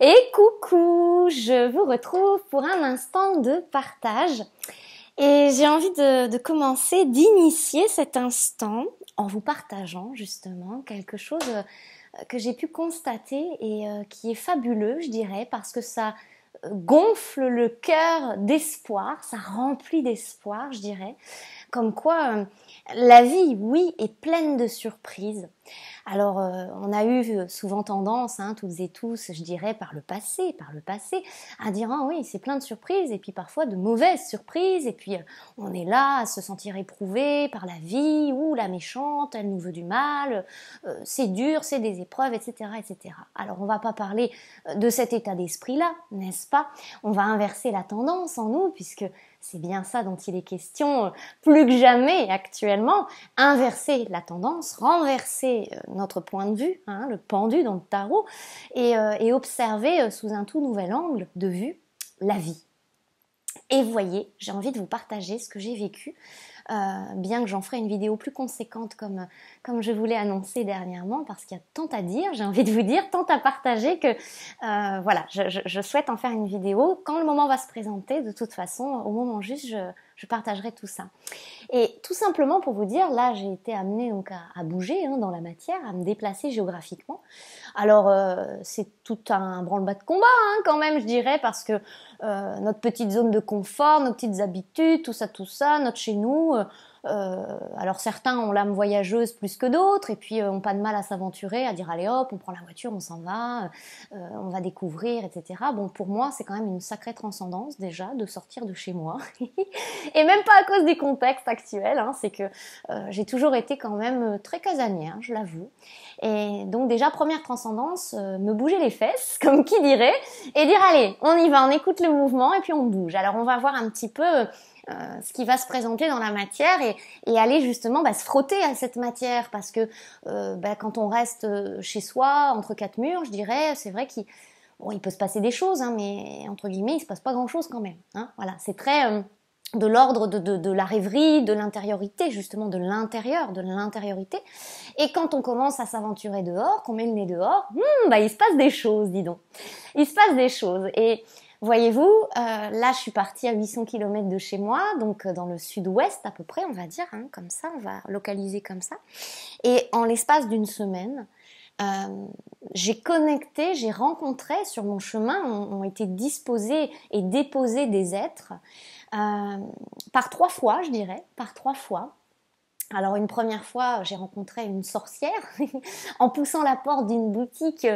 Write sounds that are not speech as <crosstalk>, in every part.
Et coucou, je vous retrouve pour un instant de partage. Et j'ai envie de, commencer, d'initier cet instant en vous partageant justement quelque chose euh, que j'ai pu constater et euh, qui est fabuleux, je dirais, parce que ça euh, gonfle le cœur d'espoir, ça remplit d'espoir, je dirais. Comme quoi la vie, oui, est pleine de surprises. Alors, euh, on a eu euh, souvent tendance, hein, toutes et tous, je dirais, par le passé, par le passé, à dire ah oui, c'est plein de surprises, et puis parfois de mauvaises surprises, et puis euh, on est là à se sentir éprouvé par la vie, ou la méchante, elle nous veut du mal, c'est dur, c'est des épreuves, etc., etc. Alors, on va pas parler de cet état d'esprit-là, n'est-ce pas On va inverser la tendance en nous, puisque c'est bien ça dont il est question euh, plus que jamais actuellement. Inverser la tendance, renverser euh, notre point de vue, hein, le pendu dans le tarot, et, euh, et observer sous un tout nouvel angle de vue la vie. Et voyez, j'ai envie de vous partager ce que j'ai vécu euh, bien que j'en ferai une vidéo plus conséquente comme, comme je voulais annoncer dernièrement, parce qu'il y a tant à dire, j'ai envie de vous dire, tant à partager que euh, voilà, je, je, souhaite en faire une vidéo quand le moment va se présenter. De toute façon, au moment juste, je, je partagerai tout ça. Et tout simplement pour vous dire, là j'ai été amenée donc à, à bouger hein, dans la matière, à me déplacer géographiquement. Alors euh, c'est tout un branle-bas de combat hein, quand même, je dirais, parce que euh, notre petite zone de confort, nos petites habitudes, tout ça, tout ça, notre chez nous, euh, euh, alors certains ont l'âme voyageuse plus que d'autres et puis euh, ont pas de mal à s'aventurer, à dire allez hop, on prend la voiture, on s'en va, euh, on va découvrir, etc. Bon, pour moi, c'est quand même une sacrée transcendance déjà de sortir de chez moi <laughs> et même pas à cause des contextes actuels. Hein, c'est que j'ai toujours été quand même très casanière, je l'avoue. Et donc déjà première transcendance, me bouger les fesses, <laughs> comme qui dirait, et dire allez, on y va, on écoute le mouvement et puis on bouge. Alors on va voir un petit peu euh, ce qui va se présenter dans la matière et, aller justement bah, se frotter à cette matière parce que euh, bah, quand on reste euh, chez soi entre quatre murs, je dirais, c'est vrai qu'il il peut se passer des choses, hein, mais entre guillemets, il se passe pas grand chose quand même. Hein. voilà, c'est très de l'ordre de, la rêverie, de l'intériorité, justement de l'intérieur, de l'intériorité. Et quand on commence à s'aventurer dehors, qu'on met le nez dehors, hmm, bah, il se passe des choses, dis donc. Il se passe des choses. Et Voyez-vous, euh, là je suis partie à 800 km de chez moi, donc euh, dans le sud-ouest à peu près, on va dire, hein, comme ça, on va localiser comme ça. Et en l'espace d'une semaine, euh, j'ai connecté, j'ai rencontré sur mon chemin, ont, été disposés et déposés des êtres, par trois fois, je dirais, par trois fois, alors une première fois, j'ai rencontré une sorcière <laughs> en poussant la porte d'une boutique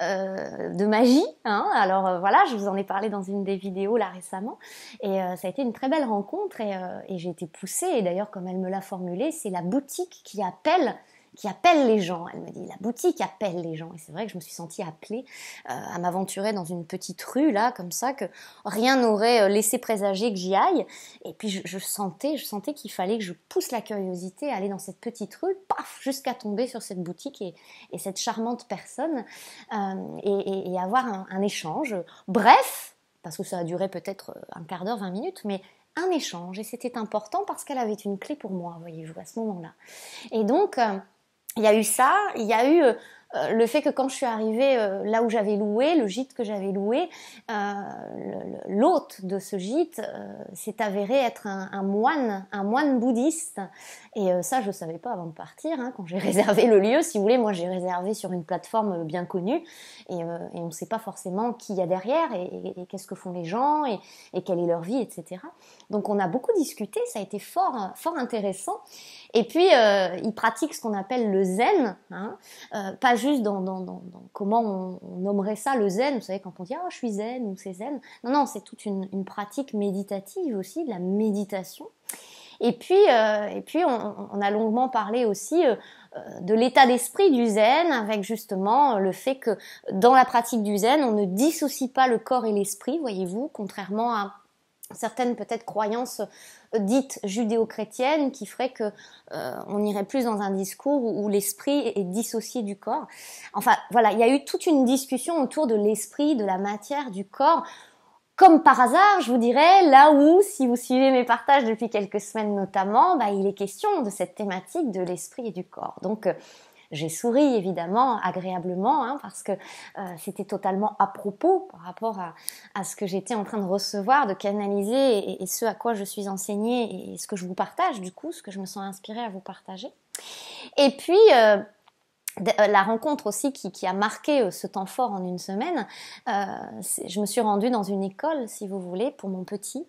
euh, de magie. Hein. Alors euh, voilà, je vous en ai parlé dans une des vidéos là récemment. Et euh, ça a été une très belle rencontre et, et j'ai été poussée. Et d'ailleurs, comme elle me l'a formulé, c'est la boutique qui appelle qui appelle les gens. Elle me dit la boutique appelle les gens. Et c'est vrai que je me suis sentie appelée euh, à m'aventurer dans une petite rue là, comme ça, que rien n'aurait euh, laissé présager que j'y aille. Et puis je, sentais, je sentais qu'il fallait que je pousse la curiosité, à aller dans cette petite rue, paf, jusqu'à tomber sur cette boutique et, cette charmante personne euh, et, avoir un, un échange. Bref, parce que ça a duré peut-être un quart d'heure, vingt minutes, mais un échange et c'était important parce qu'elle avait une clé pour moi, voyez-vous, à ce moment-là. Et donc, il y a eu ça, il y a eu euh, euh, le fait que quand je suis arrivée euh, là où j'avais loué, le gîte que j'avais loué, l'hôte de ce gîte s'est avéré être un, moine, un moine bouddhiste. Et euh, ça, je ne savais pas avant de partir. Hein, quand j'ai <laughs> réservé le lieu, si vous voulez, moi j'ai réservé sur une plateforme euh, bien connue. Et, euh, on ne sait pas forcément qui y a derrière et, qu'est-ce que font les gens et, quelle est leur vie, etc. Donc on a beaucoup discuté. Ça a été fort, fort intéressant. Et puis, ils pratiquent ce qu'on appelle le zen. Hein. pas juste dans, comment on, nommerait ça le zen. Vous savez, quand on dit oh, je suis zen ou c'est zen. Non, non, c'est toute une, une pratique méditative aussi, de la méditation. Et puis, euh, et puis on, a longuement parlé aussi euh, euh, de l'état d'esprit du zen, avec justement le fait que dans la pratique du zen, on ne dissocie pas le corps et l'esprit, voyez-vous, contrairement à certaines peut-être croyances dites judéo-chrétiennes qui feraient que on irait plus dans un discours où l'esprit est dissocié du corps. Enfin voilà, il y a eu toute une discussion autour de l'esprit, de la matière, du corps. Comme par hasard, je vous dirais, là où, si vous suivez mes partages depuis quelques semaines notamment, bah, il est question de cette thématique de l'esprit et du corps. Donc, euh, j'ai souri évidemment agréablement hein, parce que euh, c'était totalement à propos par rapport à, ce que j'étais en train de recevoir, de canaliser et, ce à quoi je suis enseignée et, ce que je vous partage du coup, ce que je me sens inspirée à vous partager. Et puis euh, euh, la rencontre aussi qui, a marqué euh, ce temps fort en une semaine, euh, je me suis rendue dans une école, si vous voulez, pour mon petit,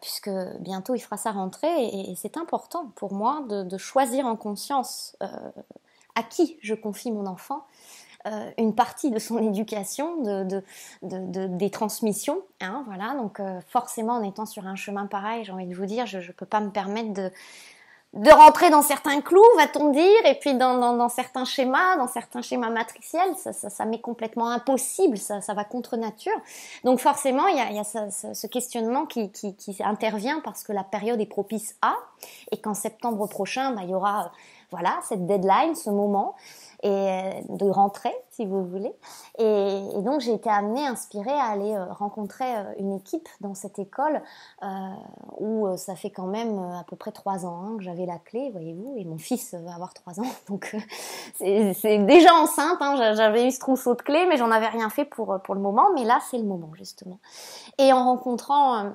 puisque bientôt il fera sa rentrée, et, c'est important pour moi de, choisir en conscience à qui je confie mon enfant. une partie de son <laughs> éducation, de, des transmissions, hein, voilà. Donc forcément, en étant sur un chemin pareil, j'ai envie de vous dire, je ne peux pas me permettre de, de rentrer dans certains clous, va-t-on dire, et puis dans, certains schémas, dans certains schémas matriciels, ça, ça, m'est complètement impossible, ça, ça va contre nature. Donc forcément, il y a, y a ce, questionnement qui, qui, intervient parce que la période est propice à, et qu'en septembre prochain, bah, il y aura voilà cette deadline, ce moment et euh, de rentrer, si vous voulez. Et, donc j'ai été amenée, inspirée à aller euh, rencontrer euh, une équipe dans cette école où ça fait quand même à peu près trois ans hein, que j'avais la clé, voyez-vous, et mon fils va avoir trois ans, <laughs> donc c'est déjà enceinte. Hein. j'avais eu ce trousseau de clés, mais j'en avais rien fait pour pour le moment. Mais là, c'est le moment justement. Et en rencontrant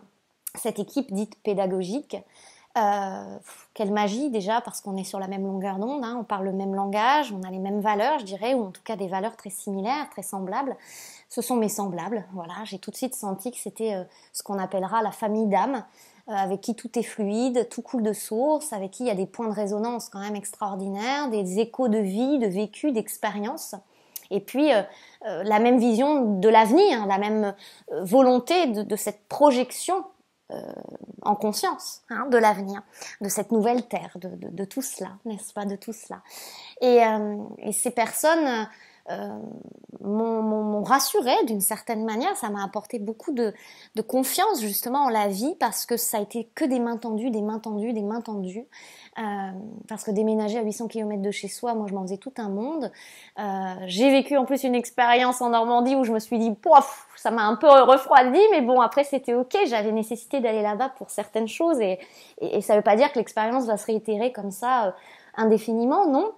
cette équipe dite pédagogique, euh, quelle magie déjà parce qu'on est sur la même longueur d'onde, hein. on parle le même langage, on a les mêmes valeurs, je dirais, ou en tout cas des valeurs très similaires, très semblables. Ce sont mes semblables, voilà. J'ai tout de suite senti que c'était euh, ce qu'on appellera la famille d'âme, euh, avec qui tout est fluide, tout coule de source, avec qui il y a des points de résonance quand même extraordinaires, des échos de vie, de vécu, d'expérience. Et puis la même vision de l'avenir, hein, la même volonté de cette projection euh, en conscience hein, de l'avenir, de cette nouvelle terre, de, tout cela, n'est-ce pas, de tout cela. et euh, ces personnes euh, m'ont rassuré d'une certaine manière. Ça m'a apporté beaucoup de, confiance justement en la vie parce que ça a été que des mains tendues, des mains tendues, des mains tendues. Euh, parce que déménager à 800 km de chez soi, moi je m'en faisais tout un monde. Euh, j'ai vécu en plus une expérience en Normandie où je me suis dit, pof, ça m'a un peu refroidi, mais bon, après c'était ok, j'avais nécessité d'aller là-bas pour certaines choses et, ça ne veut pas dire que l'expérience va se réitérer comme ça indéfiniment, non.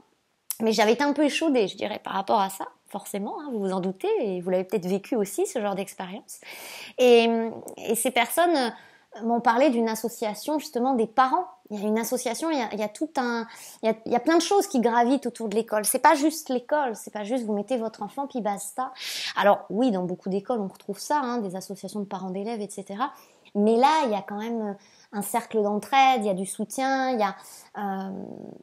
Mais j'avais été un peu échaudée, je dirais, par rapport à ça, forcément, hein, vous vous en doutez, et vous l'avez peut-être vécu aussi, ce genre d'expérience. Et, ces personnes euh, m'ont parlé d'une association justement des parents. Il y a une association, il y a, tout un, il y a, plein de choses qui gravitent autour de l'école. C'est pas juste l'école, c'est pas juste vous mettez votre enfant puis basta. Alors oui, dans beaucoup d'écoles on retrouve ça, hein, des associations de parents d'élèves, etc. Mais là, il y a quand même un cercle d'entraide, il y a du soutien, il y a euh,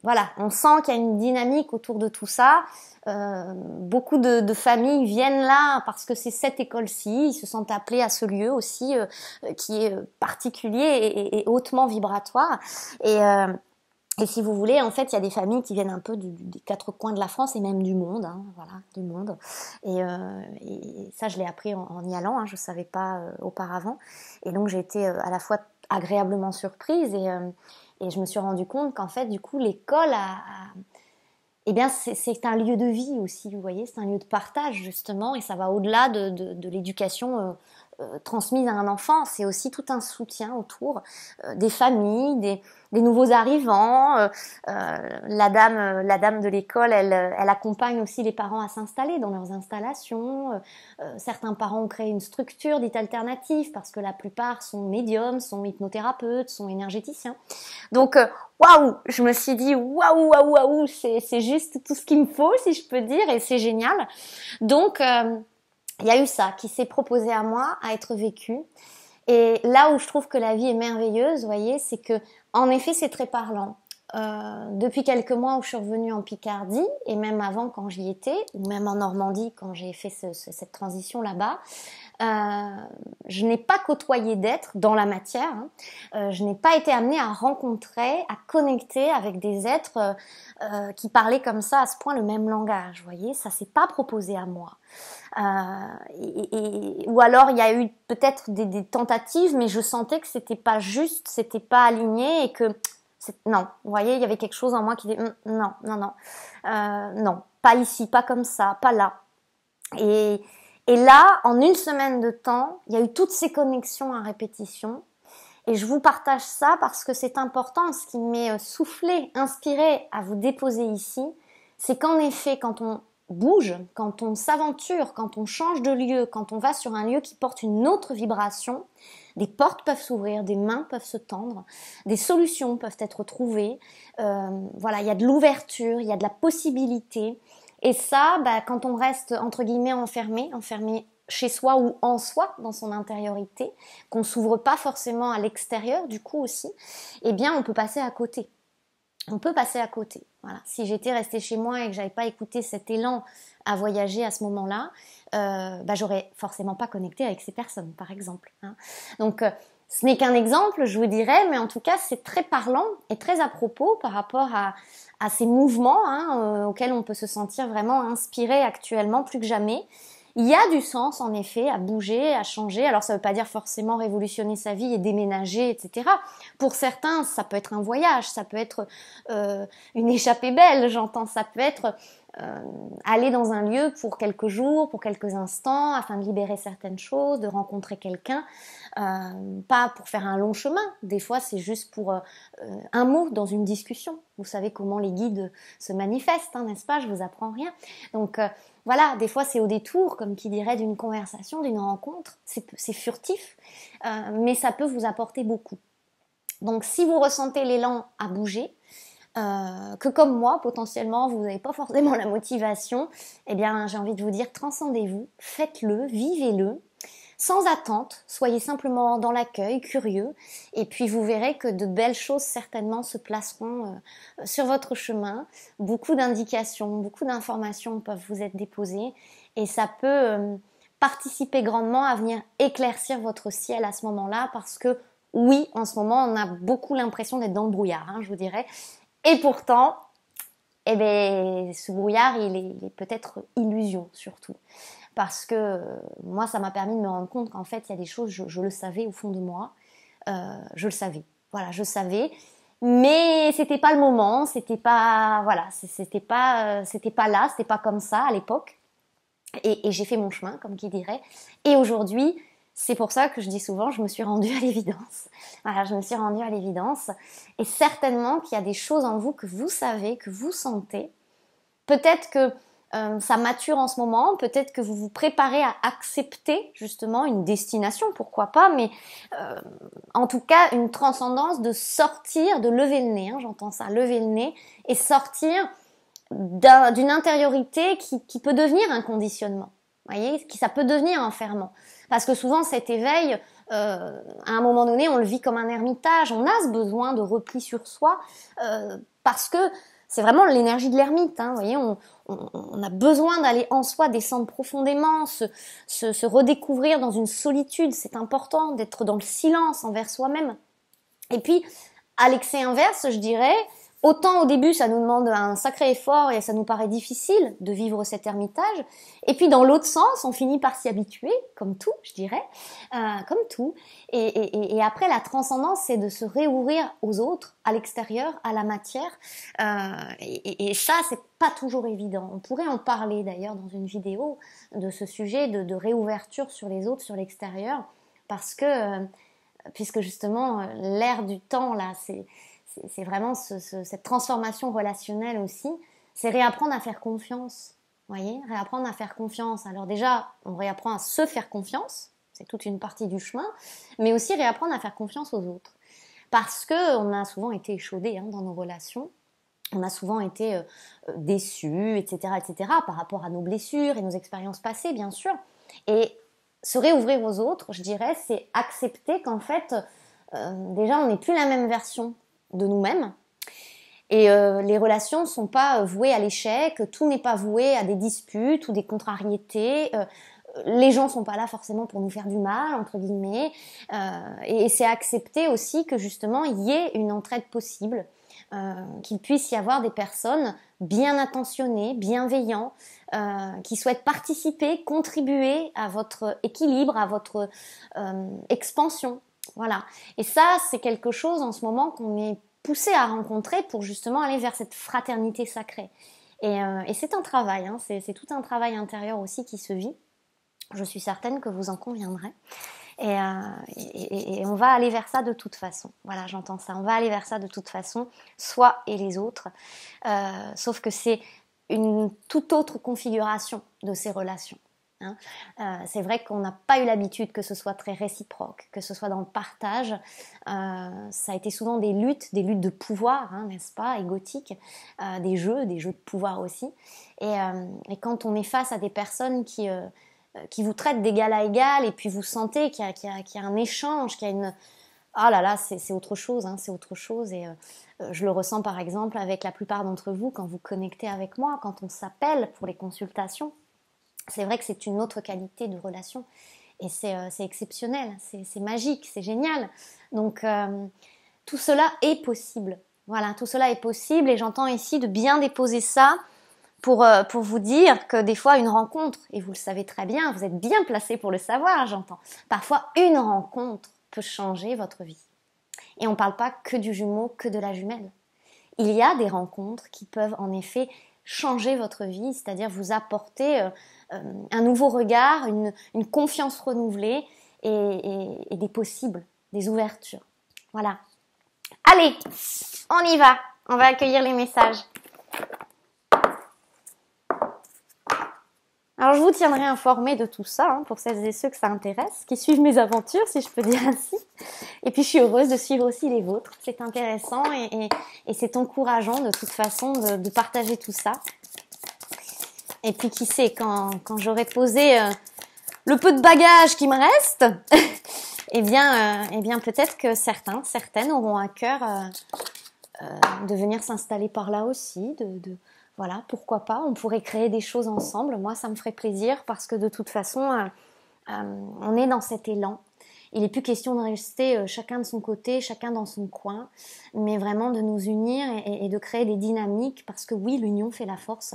voilà, on sent qu'il y a une dynamique autour de tout ça. Euh, beaucoup de, de, familles viennent là parce que c'est cette école-ci, ils se sentent appelés à ce lieu aussi euh, qui est particulier et, hautement vibratoire. Et euh, et si vous voulez, en fait, il y a des familles qui viennent un peu du, des quatre coins de la France et même du monde, hein, voilà, du monde. Et, euh, et ça, je l'ai appris en, y allant. Hein, je ne savais pas euh, auparavant. Et donc, j'ai été à la fois agréablement surprise euh, et, je me suis rendu compte qu'en fait, du coup, l'école a, eh bien, c'est un lieu de vie aussi, vous voyez, c'est un lieu de partage justement, et ça va au-delà de, de l'éducation euh, euh, transmise à un enfant, c'est aussi tout un soutien autour euh, des familles, des, nouveaux arrivants. Euh, la dame, la dame de l'école, elle, accompagne aussi les parents à s'installer dans leurs installations. certains parents ont créé une structure dite alternative parce que la plupart sont médiums, sont hypnothérapeutes, sont énergéticiens. Donc waouh, je me suis dit waouh waouh waouh, c'est juste tout ce qu'il me faut si je peux dire et c'est génial. Donc il y a eu ça qui s'est proposé à moi à être vécu. Et là où je trouve que la vie est merveilleuse, vous voyez, c'est que en effet, c'est très parlant. Euh, depuis quelques mois où je suis revenue en Picardie, et même avant quand j'y étais, ou même en Normandie quand j'ai fait ce, cette transition là-bas, euh, je n'ai pas côtoyé d'êtres dans la matière, hein. euh, je n'ai pas été amenée à rencontrer, à connecter avec des êtres euh, euh, qui parlaient comme ça à ce point le même langage, vous voyez, ça s'est pas proposé à moi. Euh, ou alors il y a eu peut-être des, tentatives, mais je sentais que c'était pas juste, c'était pas aligné et que non, vous voyez, il y avait quelque chose en moi qui disait hum, non, non, non, euh, non, pas ici, pas comme ça, pas là. Et, et là, en une semaine de temps, il y a eu toutes ces connexions à répétition. Et je vous partage ça parce que c'est important, ce qui m'est euh, soufflé, inspiré à vous déposer ici, c'est qu'en effet, quand on bouge, quand on s'aventure, quand on change de lieu, quand on va sur un lieu qui porte une autre vibration, des portes peuvent s'ouvrir, des mains peuvent se tendre, des solutions peuvent être trouvées. Euh, voilà, il y a de l'ouverture, il y a de la possibilité. Et ça, bah, quand on reste entre guillemets enfermé, enfermé chez soi ou en soi, dans son intériorité, qu'on s'ouvre pas forcément à l'extérieur, du coup aussi, eh bien, on peut passer à côté on peut passer à côté. Voilà. Si j'étais restée chez moi et que j'avais pas écouté cet élan à voyager à ce moment-là, euh, bah, j'aurais forcément pas connecté avec ces personnes, par exemple. Hein. Donc euh, ce n'est qu'un exemple, je vous dirais, mais en tout cas c'est très parlant et très à propos par rapport à, ces mouvements hein, euh, auxquels on peut se sentir vraiment inspiré actuellement plus que jamais il y a du sens, en effet, à bouger, à changer. Alors, ça ne veut pas dire forcément révolutionner sa vie et déménager, etc. Pour certains, ça peut être un voyage, ça peut être euh, une échappée belle, j'entends. Ça peut être euh, aller dans un lieu pour quelques jours, pour quelques instants, afin de libérer certaines choses, de rencontrer quelqu'un, euh, pas pour faire un long chemin. Des fois, c'est juste pour euh, un mot dans une discussion. Vous savez comment les guides se manifestent, hein, n'est-ce pas Je vous apprends rien. Donc voilà, des fois c'est au détour, comme qui dirait, d'une conversation, d'une rencontre. C'est furtif, mais ça peut vous apporter beaucoup. Donc si vous ressentez l'élan à bouger, euh, que comme moi, potentiellement, vous n'avez pas forcément la motivation, eh bien, j'ai envie de vous dire, transcendez-vous, faites-le, vivez-le, sans attente, soyez simplement dans l'accueil, curieux, et puis vous verrez que de belles choses certainement se placeront euh, sur votre chemin. Beaucoup d'indications, beaucoup d'informations peuvent vous être déposées, et ça peut euh, participer grandement à venir éclaircir votre ciel à ce moment-là, parce que oui, en ce moment, on a beaucoup l'impression d'être dans le brouillard, hein, je vous dirais. Et pourtant, eh ben, ce brouillard, il est, peut-être illusion surtout. Parce que euh, moi, ça m'a permis de me rendre compte qu'en fait, il y a des choses, je, le savais au fond de moi. Euh, je le savais. Voilà, je savais. Mais c'était pas le moment, c'était pas, voilà, c'était pas, euh, c'était pas là, c'était pas comme ça à l'époque. et j'ai fait mon chemin, comme qui dirait. Et aujourd'hui, c'est pour ça que je dis souvent, je me suis rendue à l'évidence. Voilà, je me suis rendue à l'évidence. Et certainement qu'il y a des choses en vous que vous savez, que vous sentez. Peut-être que euh, ça mature en ce moment, peut-être que vous vous préparez à accepter justement une destination, pourquoi pas, mais euh, en tout cas une transcendance de sortir, de lever le nez, hein, j'entends ça, lever le nez, et sortir d'une intériorité qui peut devenir un conditionnement voyez, qui ça peut devenir enfermant. Parce que souvent cet éveil, euh, à un moment donné, on le vit comme un ermitage, on a ce besoin de repli sur soi, euh, parce que c'est vraiment l'énergie de l'ermite, hein, voyez, on, a besoin d'aller en soi, descendre profondément, se redécouvrir dans une solitude, c'est important d'être dans le silence envers soi-même. Et puis, à l'excès inverse, je dirais, Autant au début, ça nous demande un sacré effort et ça nous paraît difficile de vivre cet ermitage. Et puis dans l'autre sens, on finit par s'y habituer, comme tout, je dirais, euh, comme tout. Et, après, la transcendance, c'est de se réouvrir aux autres, à l'extérieur, à la matière. Euh, et, ça, c'est pas toujours évident. On pourrait en parler d'ailleurs dans une vidéo de ce sujet de, réouverture sur les autres, sur l'extérieur, parce que, euh, puisque justement, l'ère du temps là, c'est c'est vraiment cette transformation relationnelle aussi. C'est réapprendre à faire confiance. Voyez, réapprendre à faire confiance. Alors déjà, on réapprend à se faire confiance, c'est toute une partie du chemin, mais aussi réapprendre à faire confiance aux autres, parce que on a souvent été échaudé hein, dans nos relations. On a souvent été euh, euh, déçus, etc., etc., par rapport à nos blessures et nos expériences passées, bien sûr. Et se réouvrir aux autres, je dirais, c'est accepter qu'en fait, euh, déjà, on n'est plus la même version de nous-mêmes. Et euh, les relations ne sont pas euh, vouées à l'échec, tout n'est pas voué à des disputes ou des contrariétés. Euh, les gens sont pas là forcément pour nous faire du mal, entre guillemets. et, c'est accepter aussi que justement il y ait une entraide possible, qu'il puisse y avoir des personnes bien intentionnées, bienveillantes, qui souhaitent participer, contribuer à votre équilibre, à votre expansion, voilà. Et ça, c'est quelque chose en ce moment qu'on est poussé à rencontrer pour justement aller vers cette fraternité sacrée. Et, euh, c'est un travail, hein. c'est tout un travail intérieur aussi qui se vit. Je suis certaine que vous en conviendrez. Euh, et, on va aller vers ça de toute façon. Voilà, j'entends ça. On va aller vers ça de toute façon, soi et les autres. Euh, sauf que c'est une toute autre configuration de ces relations. Hein. Euh, c'est vrai qu'on n'a pas eu l'habitude que ce soit très réciproque, que ce soit dans le partage. Euh, ça a été souvent des luttes, des luttes de pouvoir, hein, n'est-ce pas, égotiques, euh, des jeux, des jeux de pouvoir aussi. Et, quand on est face à des personnes qui, qui vous traitent d'égal à égal et puis vous sentez qu'il y, y, a un échange, qu'il y a une... Ah là là, c'est autre chose, hein, c'est autre chose. Et je le ressens par exemple avec la plupart d'entre vous quand vous connectez avec moi, quand on s'appelle pour les consultations c'est vrai que c'est une autre qualité de relation. Et c'est euh, exceptionnel, c'est magique, c'est génial. Donc euh, tout cela est possible. Voilà, tout cela est possible et j'entends ici de bien déposer ça pour, euh, pour vous dire que des fois une rencontre, et vous le savez très bien, vous êtes bien placé pour le savoir, j'entends, parfois une rencontre peut changer votre vie. Et on ne parle pas que du jumeau, que de la jumelle. Il y a des rencontres qui peuvent en effet changer votre vie, c'est-à-dire vous apporter euh, euh, un nouveau regard, une, confiance renouvelée et, des possibles, des ouvertures. Voilà. Allez, on y va. On va accueillir les messages. Alors je vous tiendrai informé de tout ça, hein, pour celles et ceux que ça intéresse, qui suivent mes aventures, si je peux dire ainsi. Et puis je suis heureuse de suivre aussi les vôtres, c'est intéressant et, c'est encourageant de toute façon de, partager tout ça. Et puis qui sait, quand, j'aurai posé euh, le peu de bagages qui me reste, <laughs> eh bien, euh, eh bien peut-être que certains, certaines auront à cœur euh, de venir s'installer par là aussi, de voilà, pourquoi pas, on pourrait créer des choses ensemble. Moi, ça me ferait plaisir parce que de toute façon, euh, euh, on est dans cet élan. Il n'est plus question de rester euh, chacun de son côté, chacun dans son coin, mais vraiment de nous unir et, de créer des dynamiques parce que oui, l'union fait la force.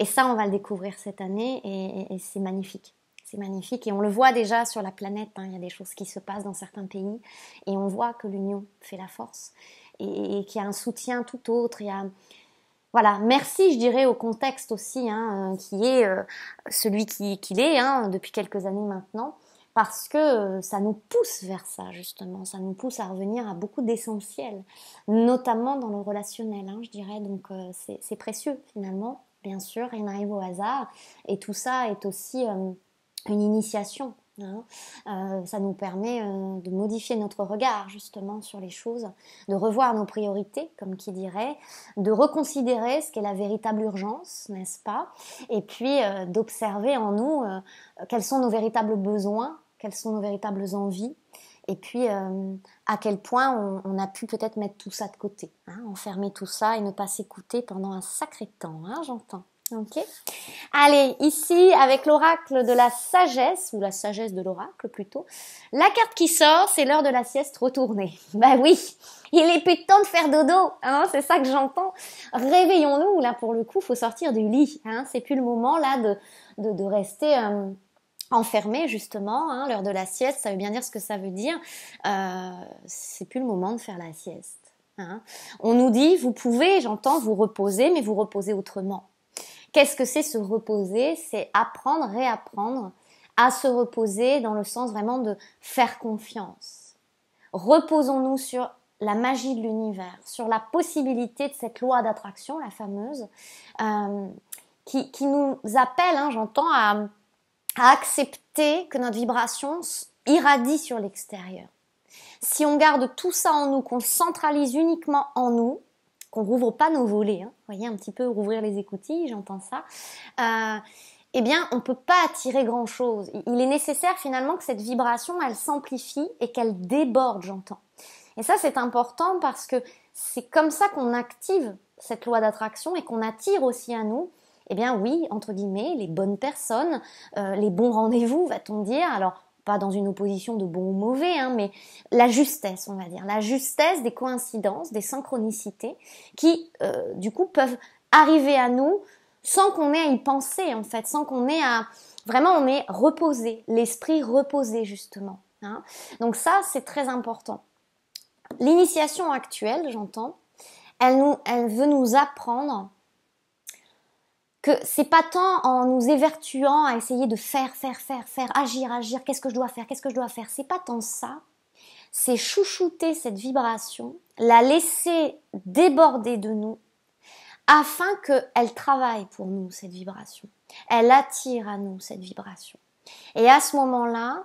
Et ça, on va le découvrir cette année et, c'est magnifique. C'est magnifique et on le voit déjà sur la planète. Hein. Il y a des choses qui se passent dans certains pays et on voit que l'union fait la force et, qu'il y a un soutien tout autre. Il y a, voilà, merci, je dirais, au contexte aussi, hein, euh, qui est euh, celui qu'il est hein, depuis quelques années maintenant, parce que euh, ça nous pousse vers ça, justement, ça nous pousse à revenir à beaucoup d'essentiels, notamment dans le relationnel, hein, je dirais, donc c'est précieux finalement, bien sûr, rien n'arrive au hasard, et tout ça est aussi une initiation Hein. Euh, ça nous permet euh, de modifier notre regard justement sur les choses, de revoir nos priorités, comme qui dirait, de reconsidérer ce qu'est la véritable urgence, n'est-ce pas Et puis euh, d'observer en nous quels sont nos véritables besoins, quelles sont nos véritables envies, et puis à quel point on, a pu peut-être mettre tout ça de côté, hein, enfermer tout ça et ne pas s'écouter pendant un sacré temps, hein, j'entends. Ok. Allez, ici, avec l'oracle de la sagesse, ou la sagesse de l'oracle plutôt, la carte qui sort, c'est l'heure de la sieste retournée. <laughs> Bah oui, il est plus temps de faire dodo, hein, c'est ça que j'entends. Réveillons-nous, là pour le coup, faut sortir du lit, hein, c'est plus le moment là de, rester... Euh, enfermé justement, hein. l'heure de la sieste, ça veut bien dire ce que ça veut dire. Euh, c'est plus le moment de faire la sieste. Hein. On nous dit, vous pouvez, j'entends, vous reposer, mais vous reposer autrement. Qu'est-ce que c'est se reposer C'est apprendre, réapprendre à se reposer dans le sens vraiment de faire confiance. Reposons-nous sur la magie de l'univers, sur la possibilité de cette loi d'attraction, la fameuse, euh, qui, nous appelle, hein, j'entends, à, à accepter que notre vibration irradie sur l'extérieur. Si on garde tout ça en nous, qu'on centralise uniquement en nous, qu'on rouvre pas nos volets. Hein. Vous voyez un petit peu rouvrir les écoutilles, j'entends ça. Euh, eh bien, on peut pas attirer grand-chose. Il est nécessaire finalement que cette vibration, elle s'amplifie et qu'elle déborde, j'entends. Et ça, c'est important parce que c'est comme ça qu'on active cette loi d'attraction et qu'on attire aussi à nous, eh bien oui, entre guillemets, les bonnes personnes, euh, les bons rendez-vous, va-t-on dire. Alors, pas dans une opposition de bon ou mauvais, hein, mais la justesse, on va dire, la justesse des coïncidences, des synchronicités, qui euh, du coup peuvent arriver à nous sans qu'on ait à y penser en fait, sans qu'on ait à vraiment on est reposé, l'esprit reposé justement. Hein. Donc ça c'est très important. L'initiation actuelle, j'entends, elle, nous, elle veut nous apprendre que c'est pas tant en nous évertuant à essayer de faire, faire, faire, faire, agir, agir, qu'est-ce que je dois faire, qu'est-ce que je dois faire, c'est pas tant ça, c'est chouchouter cette vibration, la laisser déborder de nous afin qu'elle travaille pour nous, cette vibration. Elle attire à nous cette vibration. Et à ce moment-là,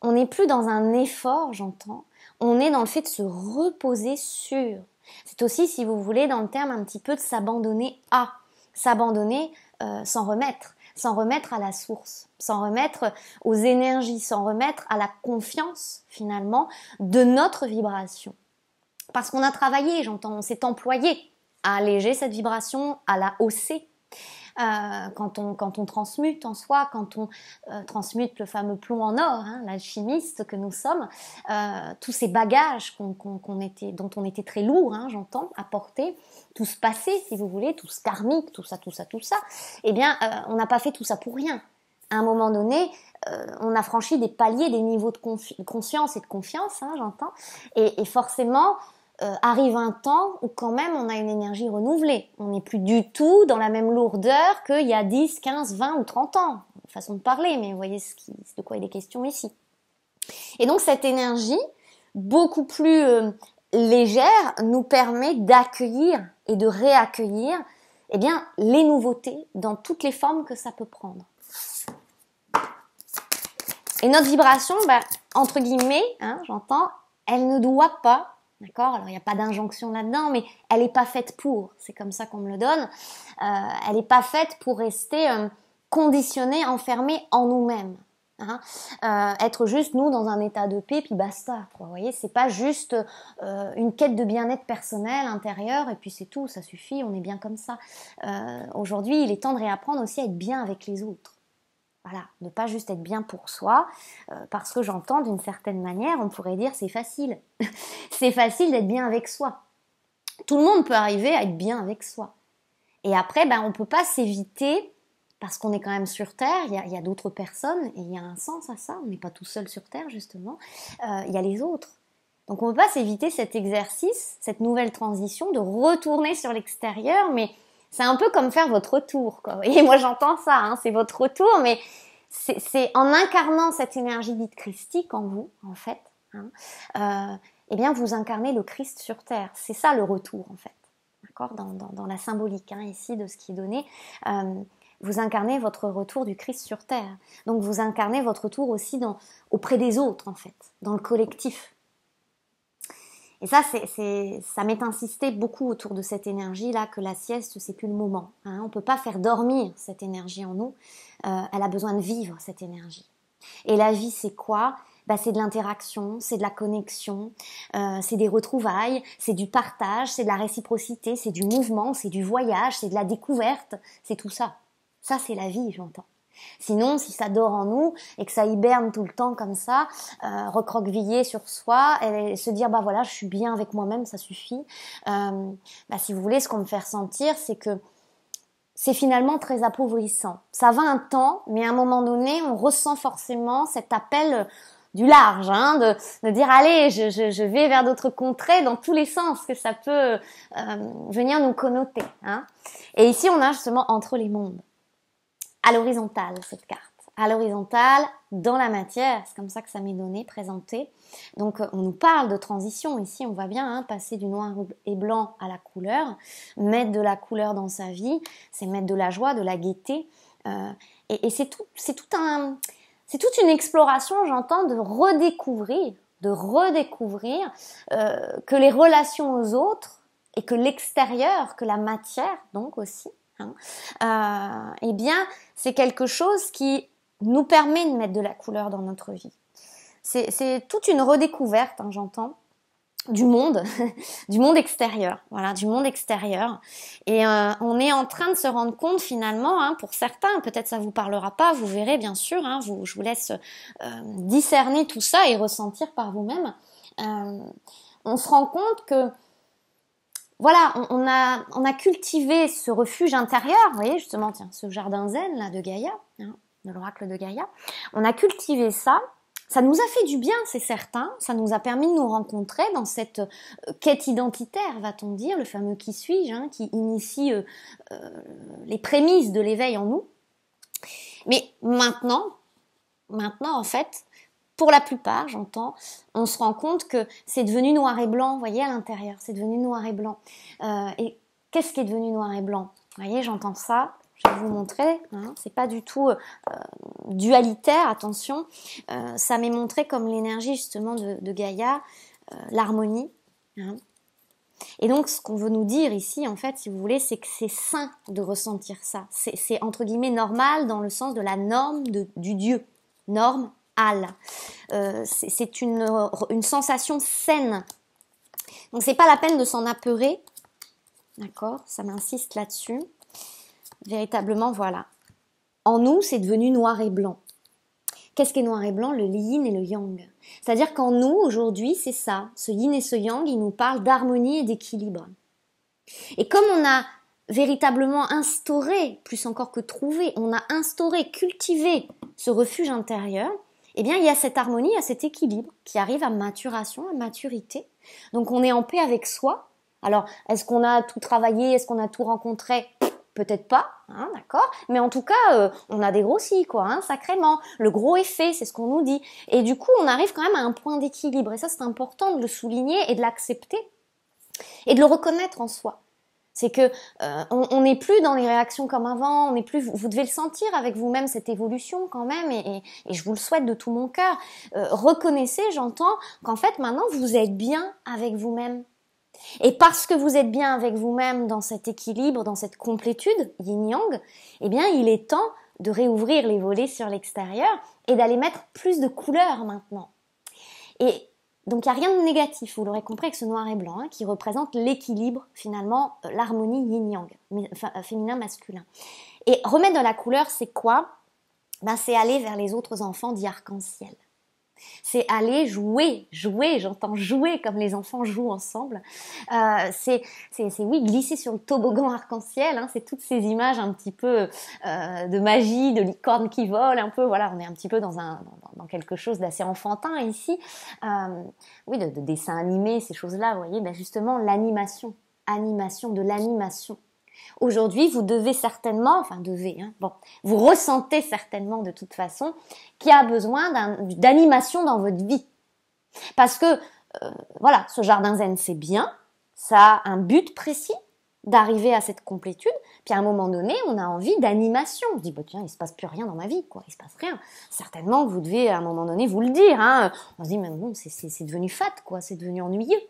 on n'est plus dans un effort, j'entends, on est dans le fait de se reposer sur. C'est aussi, si vous voulez, dans le terme un petit peu de s'abandonner à s'abandonner, sans euh, s'en remettre, s'en remettre à la source, s'en remettre aux énergies, s'en remettre à la confiance finalement de notre vibration. Parce qu'on a travaillé, j'entends, on s'est employé à alléger cette vibration, à la hausser. Euh, quand, on, quand on transmute en soi, quand on euh, transmute le fameux plomb en or, hein, l'alchimiste que nous sommes, euh, tous ces bagages dont on était très lourd, hein, j'entends, à porter, tout ce passé, si vous voulez, tout ce karmique, tout ça, tout ça, tout ça, eh bien, on n'a pas fait tout ça pour rien. À un moment donné, on a franchi des paliers, des niveaux de, conscience et de confiance, hein, j'entends. et forcément, euh, arrive un temps où quand même on a une énergie renouvelée. On n'est plus du tout dans la même lourdeur qu'il y a 10, 15, 20 ou 30 ans. Façon de parler, mais vous voyez ce de quoi il est question ici. Et donc cette énergie, beaucoup plus euh, légère, nous permet d'accueillir et de réaccueillir eh bien, les nouveautés dans toutes les formes que ça peut prendre. Et notre vibration, ben, entre guillemets, hein, j'entends, elle ne doit pas D'accord Alors, il n'y a pas d'injonction là-dedans, mais elle n'est pas faite pour. C'est comme ça qu'on me le donne. Euh, elle n'est pas faite pour rester euh, conditionnée, enfermée en nous-mêmes. Hein euh, être juste nous dans un état de paix puis basta vous voyez c'est pas juste une quête de bien-être personnel intérieur et puis c'est tout ça suffit on est bien comme ça aujourd'hui il est temps de réapprendre aussi à être bien avec les autres voilà, ne pas juste être bien pour soi, euh, parce que j'entends d'une certaine manière, on pourrait dire c'est facile. <laughs> c'est facile d'être bien avec soi. Tout le monde peut arriver à être bien avec soi. Et après, ben, on ne peut pas s'éviter, parce qu'on est quand même sur Terre, il y a, d'autres personnes, et il y a un sens à ça, on n'est pas tout seul sur Terre, justement, euh, il y a les autres. Donc on ne peut pas s'éviter cet exercice, cette nouvelle transition, de retourner sur l'extérieur, mais c'est un peu comme faire votre retour. Quoi. Et <laughs> moi j'entends ça, hein, c'est votre retour, mais c'est en incarnant cette énergie dite christique en vous, en fait, hein, euh, eh bien vous incarnez le Christ sur terre. C'est ça le retour, en fait. D'accord dans, la symbolique hein, ici de ce qui est donné. Euh, vous incarnez votre retour du Christ sur terre. Donc vous incarnez votre retour aussi auprès des autres, en fait, dans le collectif. Et ça, ça m'est insisté beaucoup autour de cette énergie-là, que la sieste, c'est plus le moment. Hein. On ne peut pas faire dormir cette énergie en nous. Euh, elle a besoin de vivre cette énergie. Et la vie, c'est quoi bah, C'est de l'interaction, c'est de la connexion, euh, c'est des retrouvailles, c'est du partage, c'est de la réciprocité, c'est du mouvement, c'est du voyage, c'est de la découverte, c'est tout ça. Ça, c'est la vie, j'entends. Sinon, si ça dort en nous et que ça hiberne tout le temps comme ça, euh, recroqueviller sur soi et se dire bah voilà, je suis bien avec moi-même, ça suffit. Euh, bah, si vous voulez, ce qu'on me fait ressentir, c'est que c'est finalement très appauvrissant. Ça va un temps, mais à un moment donné, on ressent forcément cet appel du large, hein, de, de, dire allez, je, je, je vais vers d'autres contrées dans tous les sens que ça peut euh, venir nous connoter. Hein. Et ici, on a justement entre les mondes à l'horizontale, cette carte. À l'horizontale, dans la matière, c'est comme ça que ça m'est donné, présenté. Donc euh, on nous parle de transition ici, on voit bien, hein, passer du noir et blanc à la couleur, mettre de la couleur dans sa vie, c'est mettre de la joie, de la gaieté. Euh, et, c'est tout, c'est tout un, c'est toute une exploration, j'entends, de redécouvrir, de redécouvrir euh, que les relations aux autres et que l'extérieur, que la matière donc aussi, Hein. Euh, eh bien, c'est quelque chose qui nous permet de mettre de la couleur dans notre vie. C'est toute une redécouverte, hein, j'entends, du monde, <laughs> du monde extérieur, voilà, du monde extérieur. Et euh, on est en train de se rendre compte finalement, hein, pour certains, peut-être ça vous parlera pas, vous verrez bien sûr, vous, je vous laisse euh, discerner tout ça et ressentir par vous-même. on se rend compte que voilà, on, on, a, on a cultivé ce refuge intérieur, vous voyez justement, tiens, ce jardin zen là de Gaïa, hein, de l'oracle de Gaïa, on a cultivé ça, ça nous a fait du bien, c'est certain, ça nous a permis de nous rencontrer dans cette euh, quête identitaire, va-t-on dire, le fameux qui suis-je, hein, qui initie euh, euh, les prémices de l'éveil en nous. Mais maintenant, maintenant en fait, pour la plupart, j'entends, on se rend compte que c'est devenu noir et blanc, vous voyez, à l'intérieur, c'est devenu noir et blanc. Euh, et qu'est-ce qui est devenu noir et blanc Vous voyez, j'entends ça, je vais vous montrer, hein, c'est pas du tout euh, dualitaire, attention, euh, ça m'est montré comme l'énergie justement de, de Gaïa, l'harmonie. Hein. Et donc, ce qu'on veut nous dire ici, en fait, si vous voulez, c'est que c'est sain de ressentir ça. C'est entre guillemets normal dans le sens de la norme de, du Dieu. Norme, euh, c'est une, sensation saine. Donc c'est pas la peine de s'en apeurer. D'accord Ça m'insiste là-dessus. Véritablement, voilà. En nous, c'est devenu noir et blanc. Qu'est-ce est noir et blanc Le yin et le yang. C'est-à-dire qu'en nous, aujourd'hui, c'est ça. Ce yin et ce yang, Il nous parle d'harmonie et d'équilibre. Et comme on a véritablement instauré, plus encore que trouvé, on a instauré, cultivé ce refuge intérieur, eh bien, il y a cette harmonie, il y a cet équilibre qui arrive à maturation, à maturité. Donc, on est en paix avec soi. Alors, est-ce qu'on a tout travaillé Est-ce qu'on a tout rencontré Peut-être pas, hein, d'accord Mais en tout cas, euh, on a dégrossi, quoi, hein, sacrément. Le gros est fait, c'est ce qu'on nous dit. Et du coup, on arrive quand même à un point d'équilibre. Et ça, c'est important de le souligner et de l'accepter. Et de le reconnaître en soi. C'est que euh, on n'est plus dans les réactions comme avant, on n'est plus. Vous, devez le sentir avec vous-même cette évolution quand même, et, je vous le souhaite de tout mon cœur. Euh, reconnaissez, j'entends qu'en fait maintenant vous êtes bien avec vous-même. Et parce que vous êtes bien avec vous-même dans cet équilibre, dans cette complétude yin-yang, eh bien il est temps de réouvrir les volets sur l'extérieur et d'aller mettre plus de couleurs maintenant. Et donc il n'y a rien de négatif, vous l'aurez compris avec ce noir et blanc, hein, qui représente l'équilibre, finalement, euh, l'harmonie yin-yang, euh, féminin-masculin. Et remettre dans la couleur, c'est quoi ben, C'est aller vers les autres enfants dits arc-en-ciel c'est aller jouer, jouer, j'entends jouer comme les enfants jouent ensemble. Euh, c'est, oui, glisser sur le toboggan arc-en-ciel, hein, c'est toutes ces images un petit peu euh, de magie, de licorne qui vole, un peu, voilà, on est un petit peu dans, un, dans, quelque chose d'assez enfantin ici. Euh, oui, de, de, dessin animé, ces choses-là, vous voyez, ben justement, l'animation, animation, de l'animation Aujourd'hui, vous devez certainement, enfin devez, hein, bon, vous ressentez certainement de toute façon qu'il y a besoin d'animation dans votre vie. Parce que, euh, voilà, ce jardin zen, c'est bien, ça a un but précis d'arriver à cette complétude, puis à un moment donné, on a envie d'animation. On se dit, bah, tiens, il se passe plus rien dans ma vie, quoi, il se passe rien. Certainement vous devez, à un moment donné, vous le dire, hein. On se dit, mais bon, c'est devenu fat, quoi, c'est devenu ennuyeux.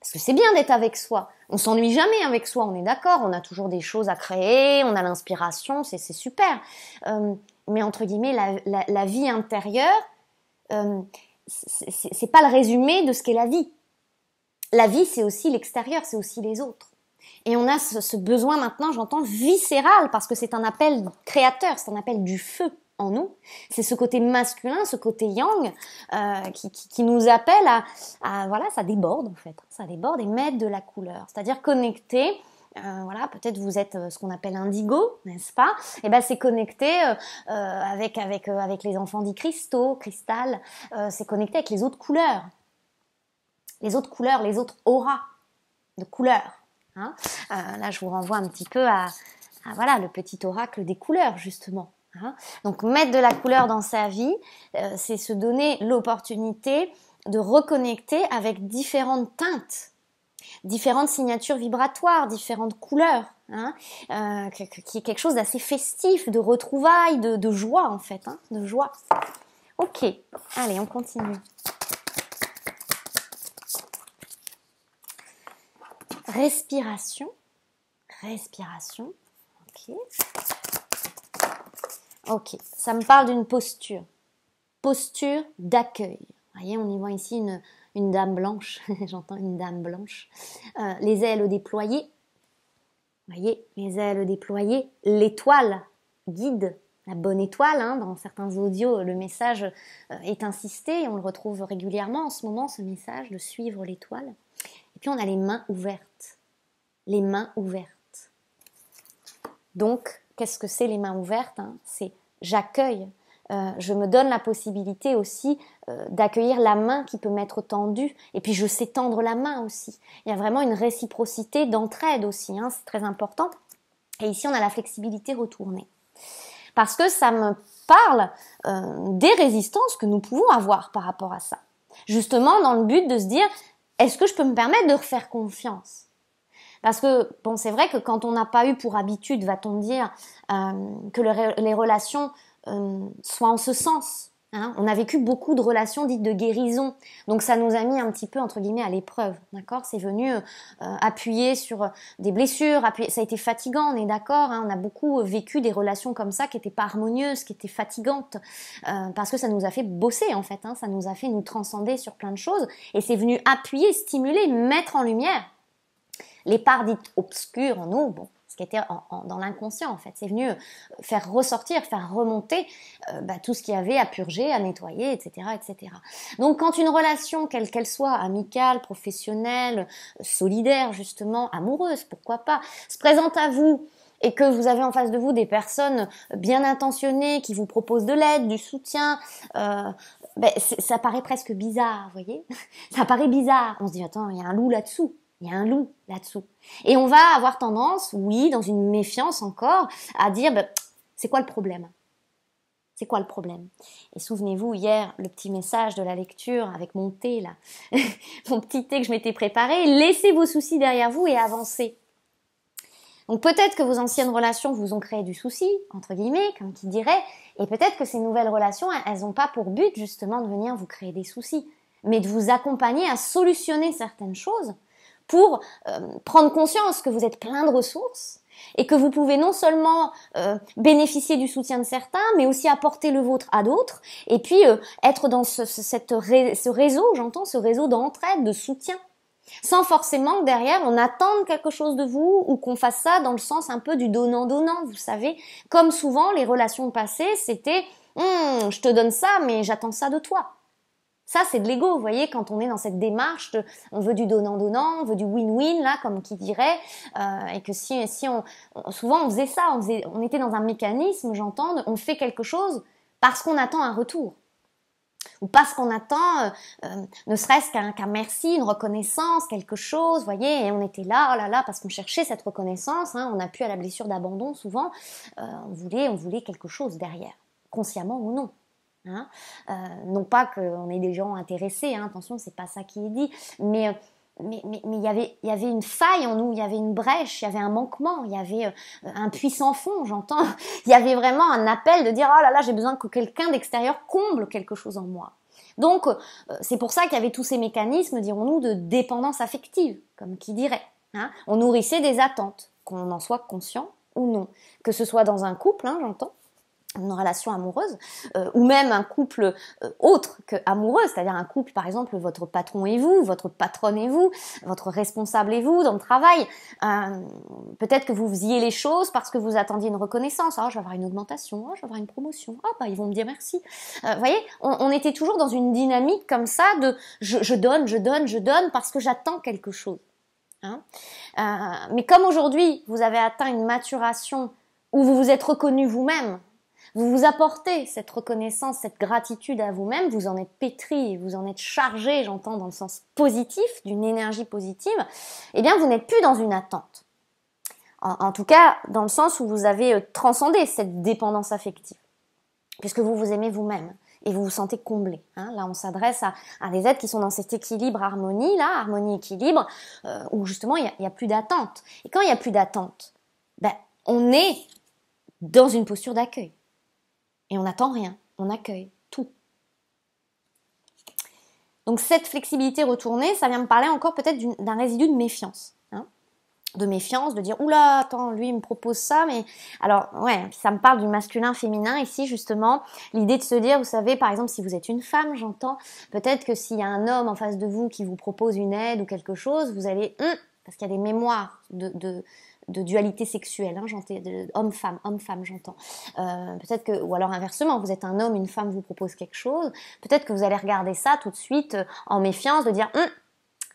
Parce que c'est bien d'être avec soi. On s'ennuie jamais avec soi, on est d'accord. On a toujours des choses à créer, on a l'inspiration, c'est super. Euh, mais entre guillemets, la, vie intérieure, euh, c'est pas le résumé de ce qu'est la vie. La vie, c'est aussi l'extérieur, c'est aussi les autres. Et on a ce besoin maintenant, j'entends, viscéral, parce que c'est un appel créateur, c'est un appel du feu en nous. C'est ce côté masculin, ce côté yang euh, qui, nous appelle à, voilà, ça déborde en fait, ça déborde et mettre de la couleur, c'est-à-dire connecter euh, voilà, peut-être vous êtes euh, ce qu'on appelle indigo, n'est-ce pas Et eh ben c'est connecté avec avec avec les enfants dits cristaux, cristal. c'est connecté avec les autres couleurs, les autres couleurs, les autres auras de couleurs. Hein. là, je vous renvoie un petit peu à voilà le petit oracle des couleurs justement. Hein. Donc mettre de la couleur dans sa vie, euh, c'est se donner l'opportunité de reconnecter avec différentes teintes, différentes signatures vibratoires, différentes couleurs, hein, euh, qui est quelque chose d'assez festif, de retrouvailles, de, joie en fait, hein, de joie. Ok, allez, on continue. Respiration, respiration, ok. Ok, ça me parle d'une posture. Posture d'accueil. Vous voyez, on y voit ici une, dame blanche. <laughs> J'entends une dame blanche. Euh, les ailes déployées. Vous voyez, les ailes déployées. L'étoile guide. La bonne étoile, hein, dans certains audios, le message euh, est insisté, on le retrouve régulièrement en ce moment, ce message de suivre l'étoile. Et puis on a les mains ouvertes. Les mains ouvertes. Donc, qu'est-ce que c'est les mains ouvertes hein, C'est j'accueille. Euh, je me donne la possibilité aussi euh, d'accueillir la main qui peut m'être tendue. Et puis je sais tendre la main aussi. Il y a vraiment une réciprocité d'entraide aussi. Hein, c'est très important. Et ici, on a la flexibilité retournée. Parce que ça me parle euh, des résistances que nous pouvons avoir par rapport à ça. Justement, dans le but de se dire, est-ce que je peux me permettre de refaire confiance parce que, bon, c'est vrai que quand on n'a pas eu pour habitude, va-t-on dire, euh, que les relations euh, soient en ce sens. Hein, on a vécu beaucoup de relations dites de guérison, donc ça nous a mis un petit peu entre guillemets à l'épreuve, d'accord C'est venu euh, appuyer sur des blessures, ça a été fatigant, on est d'accord hein, On a beaucoup vécu des relations comme ça qui n'étaient pas harmonieuses, qui étaient fatigantes, parce que ça nous a fait bosser en fait, hein, ça nous a fait nous transcender sur plein de choses, et c'est venu appuyer, stimuler, mettre en lumière les parts dites obscures en nous, bon, ce qui était dans l'inconscient en fait. C'est venu euh, faire ressortir, faire remonter euh, bah, tout ce qu'il y avait à purger, à nettoyer, etc., etc. Donc quand une relation, quelle qu'elle soit, amicale, professionnelle, solidaire justement, amoureuse, pourquoi pas, se présente à vous et que vous avez en face de vous des personnes bien intentionnées qui vous proposent de l'aide, du soutien, euh, ben, ça paraît presque bizarre, vous voyez <laughs> Ça paraît bizarre. On se dit, attends, il y a un loup là-dessous. Il y a un loup là-dessous. Et on va avoir tendance, oui, dans une méfiance encore, à dire bah, c'est quoi le problème c'est quoi le problème Et souvenez-vous, hier, le petit message de la lecture avec mon thé, là, <laughs> mon petit thé que je m'étais préparé, laissez vos soucis derrière vous et avancez. Donc peut-être que vos anciennes relations vous ont créé du souci, entre guillemets, comme qui dirait, et peut-être que ces nouvelles relations, elles n'ont pas pour but justement de venir vous créer des soucis, mais de vous accompagner à solutionner certaines choses pour euh, prendre conscience que vous êtes plein de ressources et que vous pouvez non seulement euh, bénéficier du soutien de certains, mais aussi apporter le vôtre à d'autres, et puis euh, être dans ce, ce réseau, j'entends, ce réseau d'entraide, de soutien, sans forcément que derrière on attende quelque chose de vous ou qu'on fasse ça dans le sens un peu du donnant-donnant, vous savez, comme souvent les relations passées, c'était hum, je te donne ça, mais j'attends ça de toi ⁇ ça, c'est de l'ego, vous voyez, quand on est dans cette démarche, on veut du donnant-donnant, on veut du win-win, là, comme qui dirait, euh, et que si, si on, souvent on faisait ça, on, était dans un mécanisme, j'entends, on fait quelque chose parce qu'on attend un retour ou parce qu'on attend, euh, euh, ne serait-ce qu'un merci, une reconnaissance, quelque chose, vous voyez, et on était là, oh là là, parce qu'on cherchait cette reconnaissance, hein, On on pu à la blessure d'abandon souvent, on, voulait, on voulait quelque chose derrière, consciemment ou non. Hein. Euh, non pas qu'on ait des gens intéressés, hein, attention, c'est pas ça qui est dit, mais euh, mais, mais, y il y avait une faille en nous, il y avait une brèche, il y avait un manquement, il y avait euh, un puissant fond, j'entends. <laughs> Il y avait vraiment un appel de dire oh là là, j'ai besoin que quelqu'un d'extérieur comble quelque chose en moi. Donc, c'est pour ça qu'il y avait tous ces mécanismes, dirons-nous, de dépendance affective, comme qui dirait. Hein. On nourrissait des attentes, qu'on en soit conscient ou non. Que ce soit dans un couple, j'entends, une relation amoureuse euh, ou même un couple euh, autre que amoureux, c'est-à-dire un couple par exemple votre patron et vous, votre patronne et vous, votre responsable et vous dans le travail. Euh, peut-être que vous faisiez les choses parce que vous attendiez une reconnaissance. Ah, je vais avoir une augmentation, oh, je vais avoir une promotion. Ah, bah ils vont me dire merci. Vous voyez, on, était toujours dans une dynamique comme ça de je, je donne, je donne, je donne parce que j'attends quelque chose. Hein mais comme aujourd'hui vous avez atteint une maturation où vous vous êtes reconnu vous-même vous vous apportez cette reconnaissance, cette gratitude à vous-même, vous en êtes pétri, vous en êtes chargé, j'entends dans le sens positif, d'une énergie positive, eh bien vous n'êtes plus dans une attente. En, tout cas, dans le sens où vous avez euh, transcendé cette dépendance affective, puisque vous vous aimez vous-même et vous vous sentez comblé. Hein. Là, on s'adresse à, des êtres qui sont dans cet équilibre harmonie, là, harmonie équilibre, euh, où justement il n'y a, plus d'attente. Et quand il n'y a plus d'attente, ben, on est dans une posture d'accueil. Et on n'attend rien, on accueille tout. Donc cette flexibilité retournée, ça vient me parler encore peut-être d'un résidu de méfiance. Hein. de méfiance, de dire oula, attends, lui il me propose ça, mais alors ouais, ça me parle du masculin féminin ici justement, l'idée de se dire, vous savez, par exemple, si vous êtes une femme, j'entends peut-être que s'il y a un homme en face de vous qui vous propose une aide ou quelque chose, vous allez hum, parce qu'il y a des mémoires de, de dualité sexuelle, hein, homme-femme, homme-femme, j'entends. Euh, peut-être que, ou alors inversement, vous êtes un homme, une femme vous propose quelque chose, peut-être que vous allez regarder ça tout de suite euh, en méfiance, de dire, hum,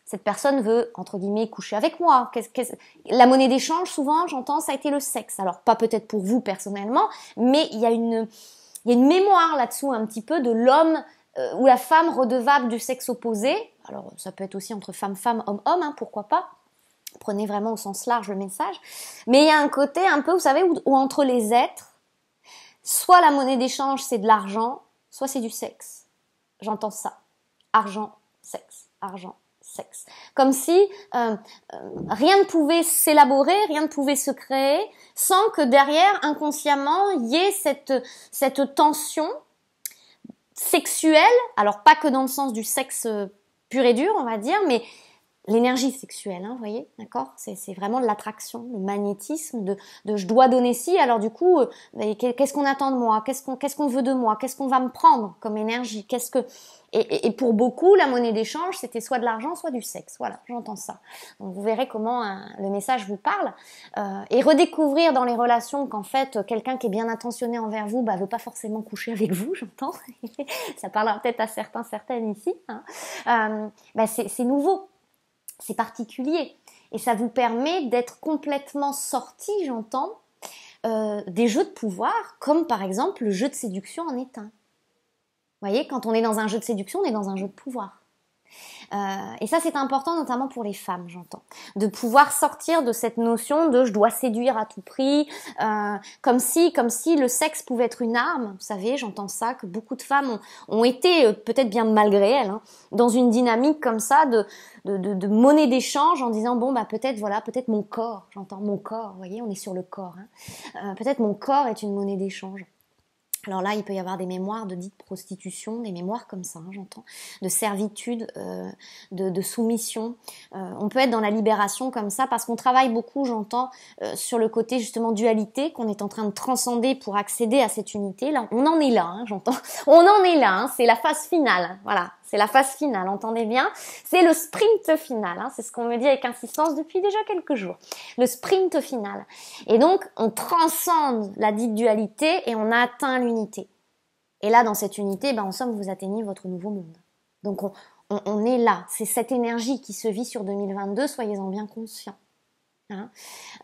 cette personne veut, entre guillemets, coucher avec moi. la monnaie d'échange, souvent, j'entends, ça a été le sexe. Alors, pas peut-être pour vous personnellement, mais il y a une, mémoire là-dessous un petit peu de l'homme euh, ou la femme redevable du sexe opposé. Alors, ça peut être aussi entre femme-femme, homme-homme, hein, pourquoi pas. Prenez vraiment au sens large le message. Mais il y a un côté un peu, vous savez, où, entre les êtres, soit la monnaie d'échange c'est de l'argent, soit c'est du sexe. J'entends ça. Argent, sexe, argent, sexe. Comme si euh, euh, rien ne pouvait s'élaborer, rien ne pouvait se créer sans que derrière, inconsciemment, il y ait cette, cette tension sexuelle, alors pas que dans le sens du sexe euh, pur et dur, on va dire, mais l'énergie sexuelle, hein, vous voyez, d'accord c'est, vraiment de l'attraction, le magnétisme, de, de, je dois donner ci, alors du coup, euh, qu'est-ce qu'on attend de moi qu'est-ce qu'on, qu'est-ce qu'on veut de moi Qu'est-ce qu'on va me prendre comme énergie Qu'est-ce que et, et, pour beaucoup, la monnaie d'échange, c'était soit de l'argent, soit du sexe. Voilà, j'entends ça. Donc vous verrez comment hein, le message vous parle. Euh, et redécouvrir dans les relations qu'en fait, euh, quelqu'un qui est bien intentionné envers vous, bah, veut pas forcément coucher avec vous, <laughs> j'entends. <laughs> ça parlera peut-être à certains, certaines ici. Hein. Bah, c'est nouveau c'est particulier. Et ça vous permet d'être complètement sorti, j'entends, euh, des jeux de pouvoir, comme par exemple le jeu de séduction en est un. Vous voyez, quand on est dans un jeu de séduction, on est dans un jeu de pouvoir. Euh, et ça, c'est important, notamment pour les femmes, j'entends, de pouvoir sortir de cette notion de je dois séduire à tout prix, euh, comme si, comme si le sexe pouvait être une arme. Vous savez, j'entends ça que beaucoup de femmes ont, été, euh, peut-être bien malgré elles, hein, dans une dynamique comme ça de, de, monnaie d'échange en disant bon bah peut-être voilà, peut-être mon corps, j'entends mon corps, vous voyez, on est sur le corps. Hein. peut-être mon corps est une monnaie d'échange. Alors là, il peut y avoir des mémoires de dites prostitution, des mémoires comme ça, hein, j'entends, de servitude, euh, de, soumission. Euh, on peut être dans la libération comme ça parce qu'on travaille beaucoup, j'entends, euh, sur le côté justement dualité qu'on est en train de transcender pour accéder à cette unité. Là, on en est là, hein, j'entends. <laughs> On en est là, hein, c'est la phase finale. Voilà, c'est la phase finale, entendez bien. C'est le sprint final, hein. c'est ce qu'on me dit avec insistance depuis déjà quelques jours. Le sprint final. Et donc, on transcende la dite dualité et on atteint l'unité. Et là, dans cette unité, ben, en somme, vous atteignez votre nouveau monde. Donc, on, est là. C'est cette énergie qui se vit sur 2022, soyez-en bien conscients. Hein.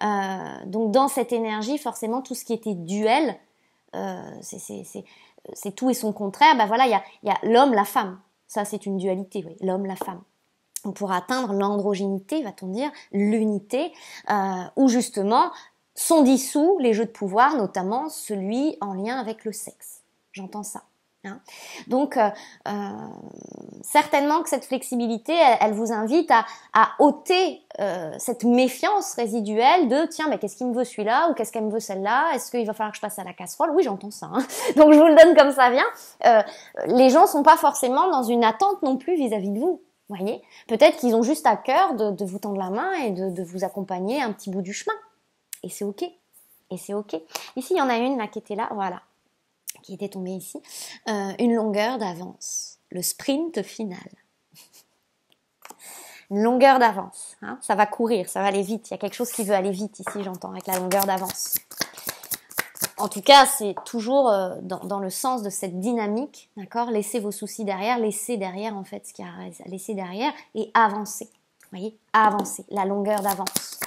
Euh, donc, dans cette énergie, forcément, tout ce qui était duel, euh, c'est tout et son contraire, ben voilà, il y a l'homme, la femme. Ça, c'est une dualité, oui, l'homme, la femme. On pourra atteindre l'androgénité, va-t-on dire, l'unité, euh, où justement sont dissous les jeux de pouvoir, notamment celui en lien avec le sexe. J'entends ça. Hein. Donc, euh, euh, certainement que cette flexibilité, elle, vous invite à, à ôter euh, cette méfiance résiduelle de tiens, mais qu'est-ce qu'il me veut celui-là ou qu'est-ce qu'elle me veut celle-là Est-ce qu'il va falloir que je passe à la casserole Oui, j'entends ça. Hein. <laughs> Donc, je vous le donne comme ça vient. Euh, les gens sont pas forcément dans une attente non plus vis-à-vis de vous. Voyez, peut-être qu'ils ont juste à cœur de, de, vous tendre la main et de, de vous accompagner un petit bout du chemin. Et c'est ok. Et c'est ok. Ici, il y en a une là qui était là. Voilà qui était tombé ici, euh, une longueur d'avance, le sprint final. Une longueur d'avance, hein. ça va courir, ça va aller vite, il y a quelque chose qui veut aller vite ici, j'entends, avec la longueur d'avance. En tout cas, c'est toujours euh, dans, le sens de cette dynamique, d'accord Laissez vos soucis derrière, laissez derrière en fait ce qu'il y a à derrière et avancez. Vous voyez Avancez, la longueur d'avance.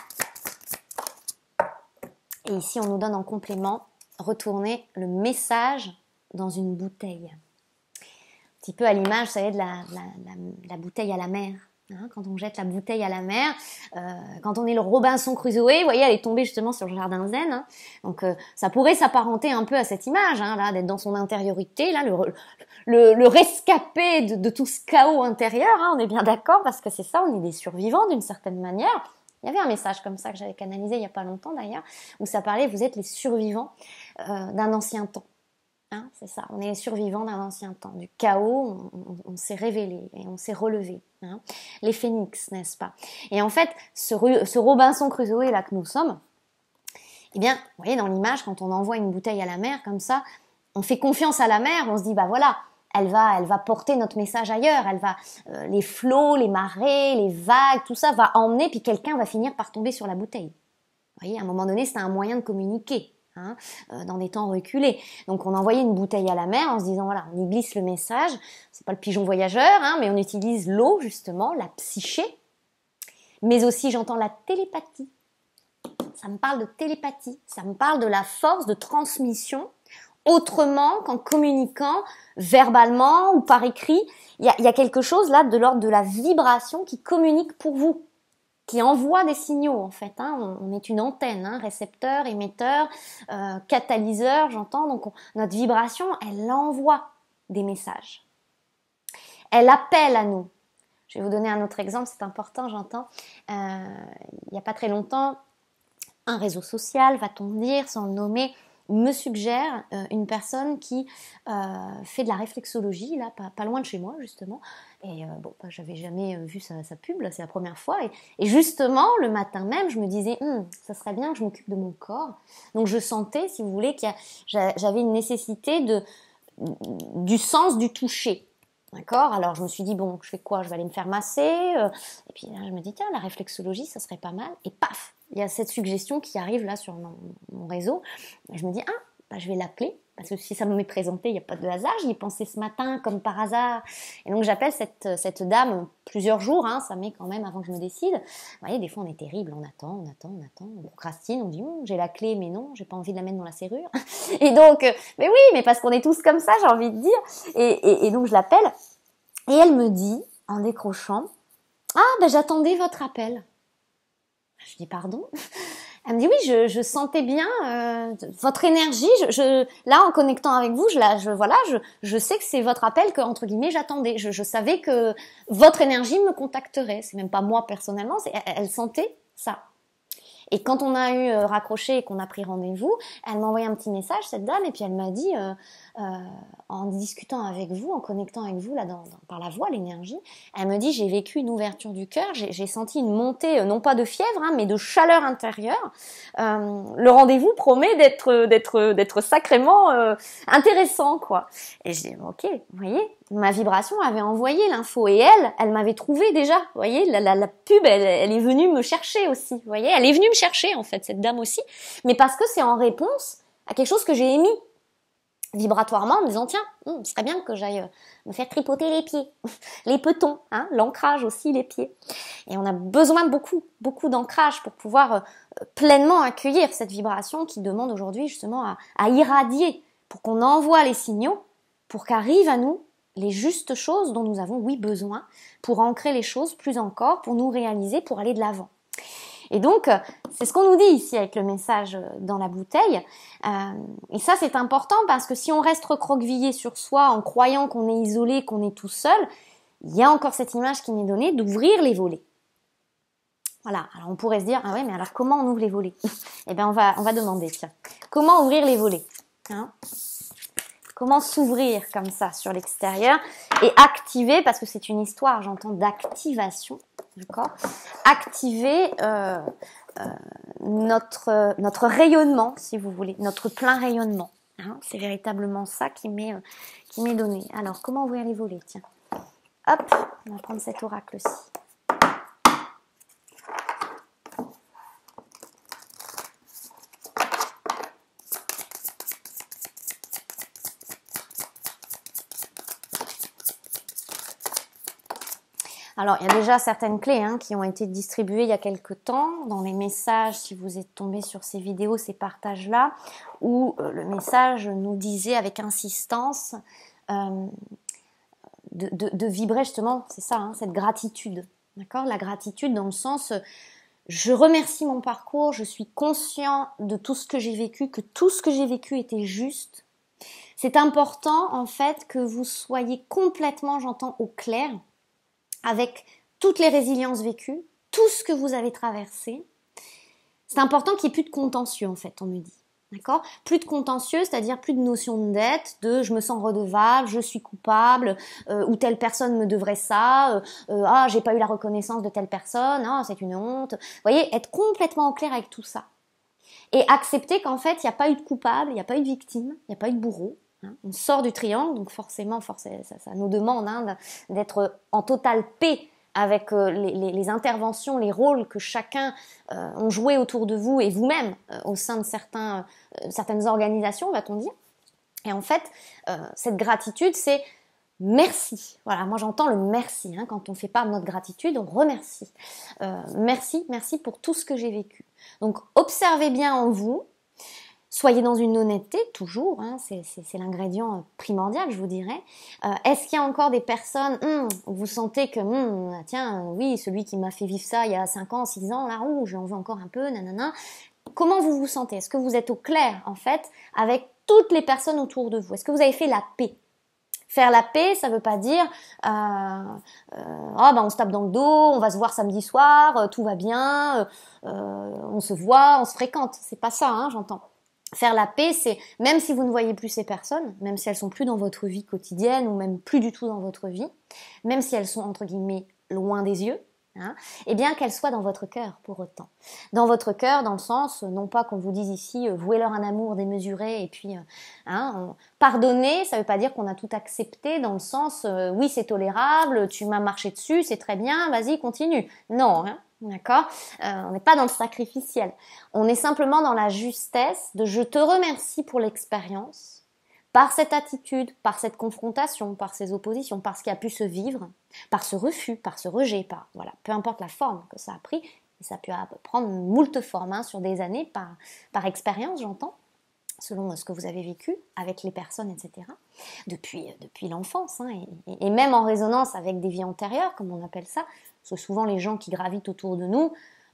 Et ici, on nous donne en complément retourner le message dans une bouteille. Un petit peu à l'image, vous savez, de la, bouteille à la mer. Hein, quand on jette la bouteille à la mer, euh, quand on est le Robinson Crusoe, vous voyez, elle est tombée justement sur le jardin zen. Hein. donc euh, ça pourrait s'apparenter un peu à cette image, hein, là, d'être dans son intériorité, là, le, le, rescapé de, de, tout ce chaos intérieur. on est bien d'accord parce que c'est ça, on est des survivants d'une certaine manière. Il y avait un message comme ça que j'avais canalisé il n'y a pas longtemps d'ailleurs, où ça parlait, vous êtes les survivants euh, d'un ancien temps. Hein, c'est ça, on est les survivants d'un ancien temps. Du chaos, on, s'est révélé et on s'est relevé. Hein. Les phénix, n'est-ce pas Et en fait, ce, ce Robinson Crusoe là que nous sommes, eh bien, vous voyez dans l'image, quand on envoie une bouteille à la mer comme ça, on fait confiance à la mer, on se dit, bah voilà, elle va, elle va porter notre message ailleurs. Elle va, euh, les flots, les marées, les vagues, tout ça va emmener, puis quelqu'un va finir par tomber sur la bouteille. Vous voyez, à un moment donné, c'est un moyen de communiquer. Hein, euh, dans des temps reculés. Donc on envoyait une bouteille à la mer en se disant voilà, on y glisse le message. C'est pas le pigeon voyageur, hein, mais on utilise l'eau justement, la psyché, mais aussi j'entends la télépathie. Ça me parle de télépathie, ça me parle de la force de transmission autrement qu'en communiquant verbalement ou par écrit. Il y a, quelque chose là de l'ordre de la vibration qui communique pour vous, qui envoie des signaux en fait. Hein. On, est une antenne, hein, récepteur, émetteur, euh, catalyseur, j'entends. Donc notre vibration, elle envoie des messages. Elle appelle à nous. Je vais vous donner un autre exemple, c'est important, j'entends. Euh, il n'y a pas très longtemps, un réseau social, va-t-on dire, sans le nommer, me suggère euh, une personne qui euh, fait de la réflexologie, là, pas, loin de chez moi, justement. Et euh, bon, bah, j'avais jamais vu sa, sa pub, là, c'est la première fois. Et, justement, le matin même, je me disais, hum, ça serait bien que je m'occupe de mon corps. Donc je sentais, si vous voulez, que j'avais une nécessité de, du sens du toucher. D'accord Alors je me suis dit, bon, je fais quoi Je vais aller me faire masser. et puis là, je me dis, tiens, la réflexologie, ça serait pas mal. Et paf il y a cette suggestion qui arrive là sur mon, réseau. je me dis, ah, bah, je vais l'appeler. Parce que si ça me m'est présenté, il n'y a pas de hasard. J'y ai pensé ce matin, comme par hasard. Et donc, j'appelle cette, dame plusieurs jours. Hein, ça met quand même avant que je me décide. Vous voyez, des fois, on est terrible. On attend, on attend, on attend. On procrastine. On dit, hum, j'ai la clé, mais non, j'ai pas envie de la mettre dans la serrure. <laughs> et donc, euh, mais oui, mais parce qu'on est tous comme ça, j'ai envie de dire. Et, et donc, je l'appelle. Et elle me dit, en décrochant, ah, ben, j'attendais votre appel. Je dis pardon. Elle me dit oui, je, je sentais bien euh, votre énergie. Je, là, en connectant avec vous, je, je voilà, je, je sais que c'est votre appel que entre guillemets j'attendais. Je, savais que votre énergie me contacterait. C'est même pas moi personnellement, c'est, elle, sentait ça. Et quand on a eu euh, raccroché et qu'on a pris rendez-vous, elle m'a envoyé un petit message cette dame et puis elle m'a dit euh, euh, en discutant avec vous, en connectant avec vous là par la voix, l'énergie, elle me dit j'ai vécu une ouverture du cœur, j'ai senti une montée, euh, non pas de fièvre, hein, mais de chaleur intérieure. Euh, le rendez-vous promet d'être d'être d'être sacrément intéressant quoi. Et je dis ok, vous voyez, ma vibration avait envoyé l'info et elle, elle m'avait trouvé déjà. Vous voyez, la, la, pub, elle, elle, est venue me chercher aussi. Vous voyez, elle est venue me chercher en fait cette dame aussi, mais parce que c'est en réponse à quelque chose que j'ai émis vibratoirement en disant tiens, hmm, ce serait bien que j'aille euh, me faire tripoter les pieds, <laughs> les petons, hein, l'ancrage aussi les pieds. Et on a besoin de beaucoup, beaucoup d'ancrage pour pouvoir euh, pleinement accueillir cette vibration qui demande aujourd'hui justement à, à, irradier pour qu'on envoie les signaux, pour qu'arrivent à nous les justes choses dont nous avons oui besoin pour ancrer les choses plus encore, pour nous réaliser, pour aller de l'avant. Et donc, euh, c'est ce qu'on nous dit ici avec le message euh, dans la bouteille. Euh, et ça, c'est important parce que si on reste recroquevillé sur soi en croyant qu'on est isolé, qu'on est tout seul, il y a encore cette image qui m'est donnée d'ouvrir les volets. Voilà, alors on pourrait se dire, ah ouais, mais alors comment on ouvre les volets Eh bien, on va, demander, tiens, comment ouvrir les volets hein Comment s'ouvrir comme ça sur l'extérieur et activer, parce que c'est une histoire, j'entends, d'activation, d'accord Activer euh, euh, notre, notre rayonnement, si vous voulez, notre plein rayonnement. Hein. c'est véritablement ça qui m'est, euh, qui donné. Alors, comment vous allez voler Tiens, hop, on va prendre cet oracle-ci. Alors, il y a déjà certaines clés hein, qui ont été distribuées il y a quelques temps. Dans les messages, si vous êtes tombé sur ces vidéos, ces partages-là, où euh, le message nous disait avec insistance euh, de, vibrer justement, c'est ça, hein, cette gratitude. D'accord La gratitude dans le sens, euh, je remercie mon parcours, je suis conscient de tout ce que j'ai vécu, que tout ce que j'ai vécu était juste. C'est important en fait que vous soyez complètement, j'entends, au clair avec toutes les résiliences vécues, tout ce que vous avez traversé. C'est important qu'il n'y ait plus de contentieux, en fait, on me dit. D'accord Plus de contentieux, c'est-à-dire plus de notion de dette, de je me sens redevable, je suis coupable, euh, ou telle personne me devrait ça, euh, euh, ah, j'ai pas eu la reconnaissance de telle personne, ah, c'est une honte. Vous voyez, être complètement en clair avec tout ça. Et accepter qu'en fait, il n'y a pas eu de coupable, il n'y a pas eu de victime, il n'y a pas eu de bourreau. On hein, sort du triangle, donc forcément, forcément ça, nous demande hein, d'être en totale paix avec euh, les, interventions, les rôles que chacun a euh, ont joué autour de vous et vous-même euh, au sein de certaines organisations, va-t-on dire. Et en fait, cette gratitude, c'est merci. Voilà, moi j'entends le merci. Hein. quand on fait part de notre gratitude, on remercie. merci, merci pour tout ce que j'ai vécu. Donc observez bien en vous Soyez dans une honnêteté, toujours, hein, c'est l'ingrédient euh, primordial, je vous dirais. Euh, est-ce qu'il y a encore des personnes, hum, où vous sentez que, hum, ah, tiens, euh, oui, celui qui m'a fait vivre ça il y a 5 ans, 6 ans, là, où j'en veux encore un peu, nanana. Comment vous vous sentez Est-ce que vous êtes au clair, en fait, avec toutes les personnes autour de vous Est-ce que vous avez fait la paix Faire la paix, ça ne veut pas dire oh on se tape dans le dos, on va se voir samedi soir, tout va bien, on se voit, on se fréquente. C'est pas ça, hein, j'entends. Faire la paix, c'est même si vous ne voyez plus ces personnes, même si elles sont plus dans votre vie quotidienne ou même plus du tout dans votre vie, même si elles sont entre guillemets loin des yeux, Hein, et eh bien qu'elles soient dans votre cœur pour autant. Dans votre cœur, dans le sens, euh, non pas qu'on vous dise ici, euh, vouez-leur un amour démesuré et puis euh, hein, pardonner, ça ne veut pas dire qu'on a tout accepté, dans le sens, oui c'est tolérable, tu m'as marché dessus, c'est très bien, vas-y, continue. Non, hein, D'accord euh, On n'est pas dans le sacrificiel. On est simplement dans la justesse de je te remercie pour l'expérience, par cette attitude, par cette confrontation, par ces oppositions, par ce qui a pu se vivre, par ce refus, par ce rejet, par voilà, peu importe la forme que ça a pris, et ça a pu euh, prendre moult formes hein, sur des années, par, par expérience j'entends, selon euh, ce que vous avez vécu avec les personnes, etc., depuis, depuis l'enfance, hein, et, même en résonance avec des vies antérieures, comme on appelle ça, parce que souvent, les gens qui gravitent autour de nous,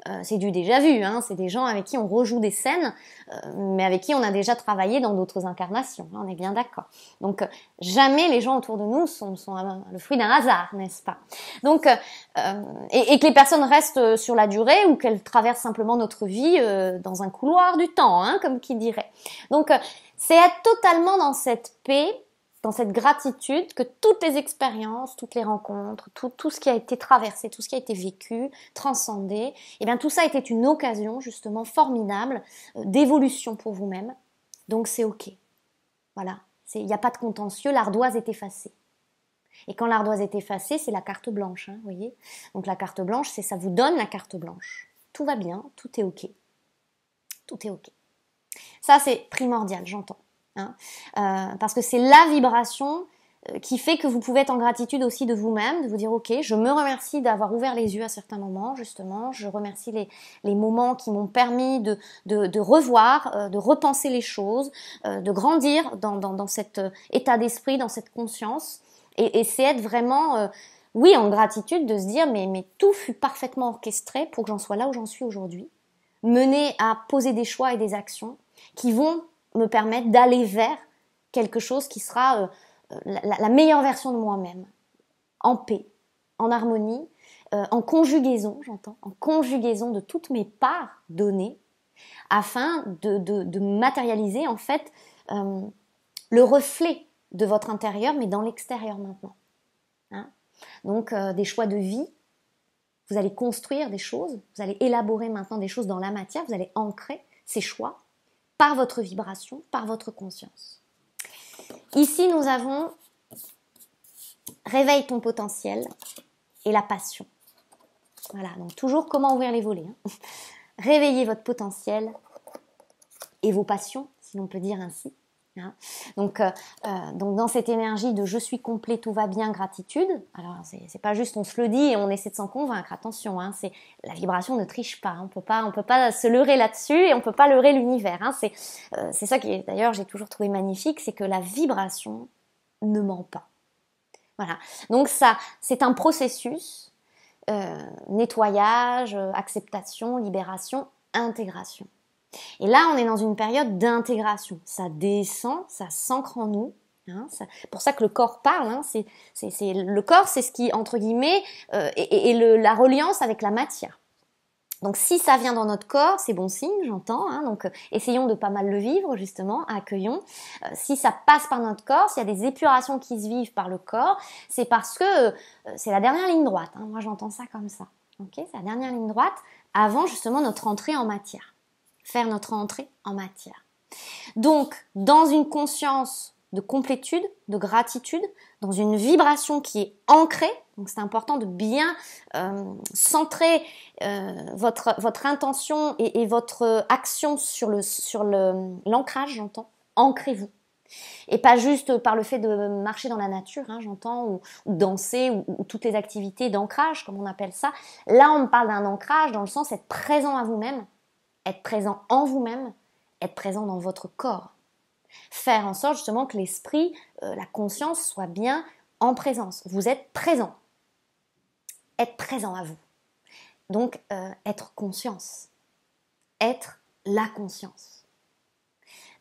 euh, c'est du déjà vu, hein, c'est des gens avec qui on rejoue des scènes, euh, mais avec qui on a déjà travaillé dans d'autres incarnations, hein, on est bien d'accord. Donc euh, jamais les gens autour de nous sont, sont le fruit d'un hasard, n'est-ce pas Donc et, et, que les personnes restent sur la durée ou qu'elles traversent simplement notre vie dans un couloir du temps, hein, comme qui dirait. Donc c'est être totalement dans cette paix dans cette gratitude que toutes les expériences, toutes les rencontres, tout, ce qui a été traversé, tout ce qui a été vécu, transcendé, et eh bien tout ça était une occasion justement formidable euh, d'évolution pour vous-même. Donc c'est ok. Voilà, il n'y a pas de contentieux, l'ardoise est effacée. Et quand l'ardoise est effacée, c'est la carte blanche, hein, vous voyez Donc la carte blanche, c'est ça vous donne la carte blanche. Tout va bien, tout est ok. Tout est ok. Ça, c'est primordial, j'entends. Hein. Euh, parce que c'est la vibration euh, qui fait que vous pouvez être en gratitude aussi de vous-même, de vous dire ok, je me remercie d'avoir ouvert les yeux à certains moments, justement, je remercie les, les moments qui m'ont permis de, de, revoir, euh, de repenser les choses, de grandir dans, dans, cet état d'esprit, dans cette conscience. Et, c'est être vraiment, oui, en gratitude de se dire mais, mais tout fut parfaitement orchestré pour que j'en sois là où j'en suis aujourd'hui, mené à poser des choix et des actions qui vont me permettre d'aller vers quelque chose qui sera euh, euh, la, meilleure version de moi-même, en paix, en harmonie, euh, en conjugaison, j'entends, en conjugaison de toutes mes parts données, afin de, matérialiser en fait le reflet de votre intérieur, mais dans l'extérieur maintenant. Hein. Donc des choix de vie, vous allez construire des choses, vous allez élaborer maintenant des choses dans la matière, vous allez ancrer ces choix par votre vibration, par votre conscience. Ici, nous avons réveille ton potentiel et la passion. Voilà, donc toujours comment ouvrir les volets. Hein. <laughs> Réveillez votre potentiel et vos passions, si l'on peut dire ainsi. Hein. donc, euh, euh, donc dans cette énergie de je suis complet, tout va bien, gratitude, alors c'est pas juste on se le dit et on essaie de s'en convaincre, attention, hein, c'est la vibration ne triche pas, hein, on peut pas, on peut pas se leurrer là-dessus et on peut pas leurrer l'univers. Euh, c'est ça qui d'ailleurs j'ai toujours trouvé magnifique, c'est que la vibration ne ment pas. Voilà. Donc ça, c'est un processus nettoyage, acceptation, libération, intégration. Et là, on est dans une période d'intégration. Ça descend, ça s'ancre en nous. Hein, c'est pour ça que le corps parle. Hein, le corps, c'est ce qui, entre guillemets, est euh, et, la reliance avec la matière. Donc si ça vient dans notre corps, c'est bon signe, j'entends. Hein, donc euh, essayons de pas mal le vivre justement, accueillons. Euh, si ça passe par notre corps, s'il y a des épurations qui se vivent par le corps, c'est parce que c'est la dernière ligne droite. moi j'entends ça comme ça. Ok, c'est la dernière ligne droite avant justement notre entrée en matière faire notre entrée en matière. Donc, dans une conscience de complétude, de gratitude, dans une vibration qui est ancrée. Donc c'est important de bien euh, centrer euh, votre, votre intention et, votre action sur le sur l'ancrage, j'entends. Ancrez-vous. Et pas juste par le fait de marcher dans la nature, hein, j'entends, ou, danser, ou, ou, toutes les activités d'ancrage, comme on appelle ça. Là, on parle d'un ancrage dans le sens d'être présent à vous-même, être présent en vous-même, être présent dans votre corps. Faire en sorte justement que l'esprit, euh, la conscience soit bien en présence. Vous êtes présent. Être présent à vous. Donc euh, être conscience. Être la conscience.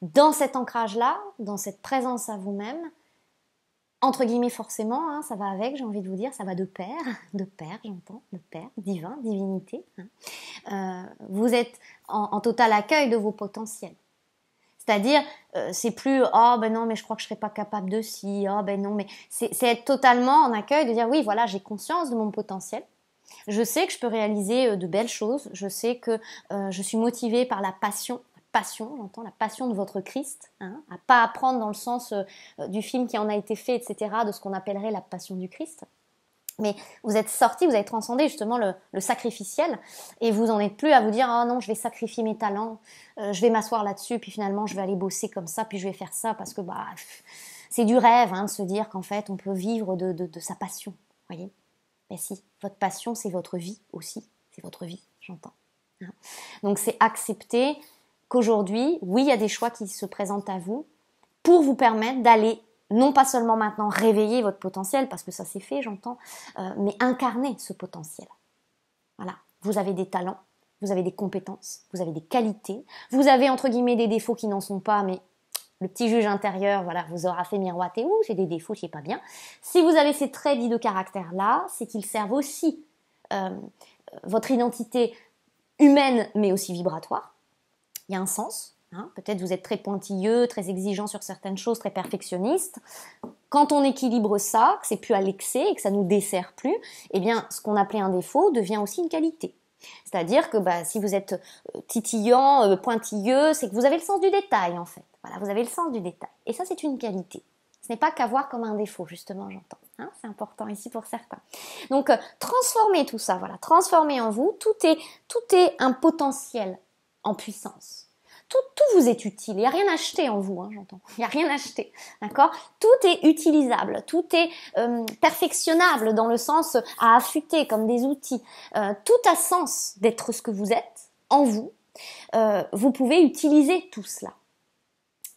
Dans cet ancrage-là, dans cette présence à vous-même, entre guillemets forcément, hein, ça va avec, j'ai envie de vous dire, ça va de pair, <laughs> de pair j'entends, de pair, divin, divinité. Hein. Euh, vous êtes en, total accueil de vos potentiels. C'est-à-dire, euh, c'est plus oh ben non mais je crois que je serais pas capable de si oh ah, ben non mais c'est être totalement en accueil de dire oui voilà j'ai conscience de mon potentiel. Je sais que je peux réaliser euh, de belles choses. Je sais que euh, je suis motivée par la passion passion, j'entends la passion de votre Christ, hein, à pas apprendre dans le sens du film qui en a été fait, etc., de ce qu'on appellerait la passion du Christ. Mais vous êtes sorti, vous avez transcendé justement le, sacrificiel et vous n'en êtes plus à vous dire ah non je vais sacrifier mes talents, euh, je vais m'asseoir là-dessus puis finalement je vais aller bosser comme ça puis je vais faire ça parce que bah c'est du rêve hein, de se dire qu'en fait on peut vivre de, sa passion, voyez. Mais si votre passion c'est votre vie aussi, c'est votre vie, j'entends. Hein. Donc c'est accepter qu'aujourd'hui oui il y a des choix qui se présentent à vous pour vous permettre d'aller non pas seulement maintenant réveiller votre potentiel, parce que ça s'est fait, j'entends, euh, mais incarner ce potentiel. Voilà, vous avez des talents, vous avez des compétences, vous avez des qualités, vous avez entre guillemets des défauts qui n'en sont pas, mais le petit juge intérieur, voilà, vous aura fait miroiter, ouh, j'ai des défauts, je sais pas bien. Si vous avez ces traits dits de caractère-là, c'est qu'ils servent aussi euh, votre identité humaine, mais aussi vibratoire. Il y a un sens, Hein, peut-être vous êtes très pointilleux, très exigeant sur certaines choses, très perfectionniste. Quand on équilibre ça, que c'est plus à l'excès et que ça nous dessert plus, eh bien, ce qu'on appelait un défaut devient aussi une qualité. C'est-à-dire que bah, si vous êtes euh, titillant, euh, pointilleux, c'est que vous avez le sens du détail en fait. Voilà, vous avez le sens du détail. Et ça, c'est une qualité. Ce n'est pas qu'à voir comme un défaut, justement, j'entends. Hein, c'est important ici pour certains. Donc, transformer euh, transformez tout ça, voilà, transformez en vous. Tout est, tout est un potentiel en puissance tout, tout vous est utile. Il n'y a rien à acheter en vous, hein, j'entends. Il n'y a rien acheter, d'accord Tout est utilisable, tout est euh, perfectionnable dans le sens euh, à affûter comme des outils. Euh, tout a sens d'être ce que vous êtes en vous. vous pouvez utiliser tout cela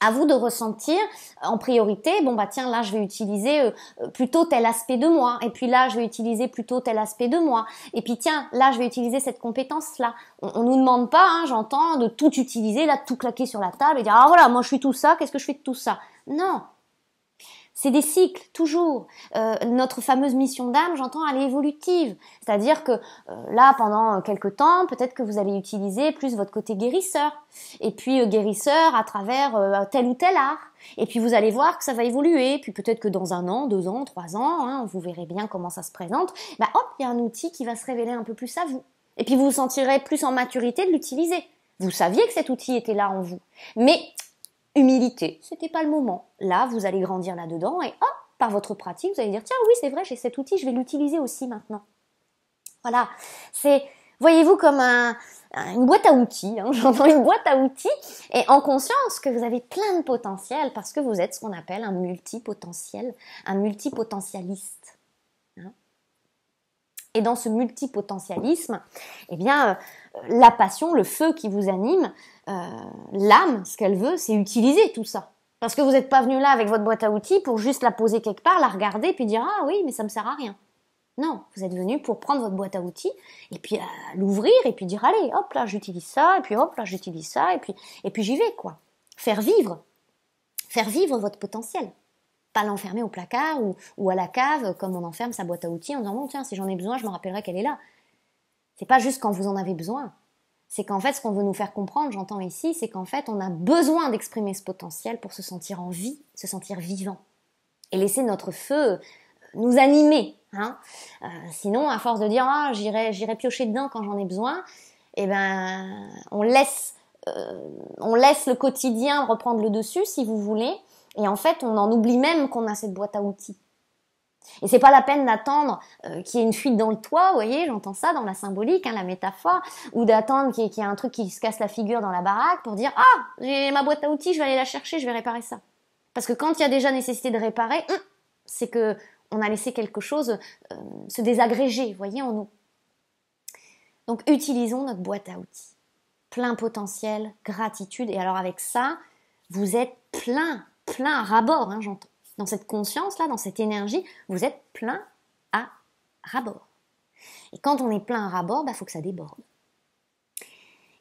à vous de ressentir euh, en priorité, bon bah tiens là je vais utiliser euh, euh, plutôt tel aspect de moi, et puis là je vais utiliser plutôt tel aspect de moi, et puis tiens là je vais utiliser cette compétence là. On, nous demande pas, hein, j'entends, de tout utiliser, là de tout claquer sur la table et dire ah voilà moi je suis tout ça, qu'est-ce que je fais de tout ça Non, c'est des cycles, toujours. Euh, notre fameuse mission d'âme, j'entends, elle est évolutive. C'est-à-dire que euh, là, pendant euh, quelques temps, peut-être que vous allez utiliser plus votre côté guérisseur. Et puis guérisseur à travers tel ou tel art. Et puis vous allez voir que ça va évoluer. Puis peut-être que dans un an, deux ans, trois ans, hein, vous verrez bien comment ça se présente. Bah hop, il y a un outil qui va se révéler un peu plus à vous. Et puis vous vous sentirez plus en maturité de l'utiliser. Vous saviez que cet outil était là en vous. Mais humilité. C'était pas le moment. Là, vous allez grandir là-dedans et hop, par votre pratique, vous allez dire tiens, oui, c'est vrai, j'ai cet outil, je vais l'utiliser aussi maintenant. Voilà. C'est, voyez-vous, comme une boîte à outils. Hein, <laughs> j'entends une boîte à outils et en conscience que vous avez plein de potentiel parce que vous êtes ce qu'on appelle un multipotentiel, un multipotentialiste. Hein. et dans ce multipotentialisme, eh bien, euh, la passion, le feu qui vous anime, euh, l'âme, ce qu'elle veut, c'est utiliser tout ça. Parce que vous n'êtes pas venu là avec votre boîte à outils pour juste la poser quelque part, la regarder, puis dire ah oui, mais ça me sert à rien. Non, vous êtes venu pour prendre votre boîte à outils et puis euh, l'ouvrir et puis dire allez, hop là, j'utilise ça, et puis hop là, j'utilise ça, et puis et puis j'y vais quoi. Faire vivre, faire vivre votre potentiel pas l'enfermer au placard ou, à la cave comme on enferme sa boîte à outils en disant bon tiens si j'en ai besoin je me rappellerai qu'elle est là. C'est pas juste quand vous en avez besoin, c'est qu'en fait, ce qu'on veut nous faire comprendre, j'entends ici, c'est qu'en fait, on a besoin d'exprimer ce potentiel pour se sentir en vie, se sentir vivant. Et laisser notre feu nous animer. Hein euh, sinon, à force de dire ah, j'irai, j'irai piocher dedans quand j'en ai besoin, eh ben, on laisse, euh, on laisse le quotidien reprendre le dessus, si vous voulez. Et en fait, on en oublie même qu'on a cette boîte à outils. Et c'est pas la peine d'attendre euh, qu'il y ait une fuite dans le toit, vous voyez, j'entends ça dans la symbolique, hein, la métaphore, ou d'attendre qu'il y, ait un truc qui se casse la figure dans la baraque pour dire ah j'ai ma boîte à outils, je vais aller la chercher, je vais réparer ça. Parce que quand il y a déjà nécessité de réparer, hum, c'est que on a laissé quelque chose euh, se désagréger, vous voyez, en nous. Donc utilisons notre boîte à outils, plein potentiel, gratitude, et alors avec ça, vous êtes plein, plein à rabord, hein, j'entends dans cette conscience-là, dans cette énergie, vous êtes plein à rabord. Et quand on est plein à rabord, il bah, faut que ça déborde.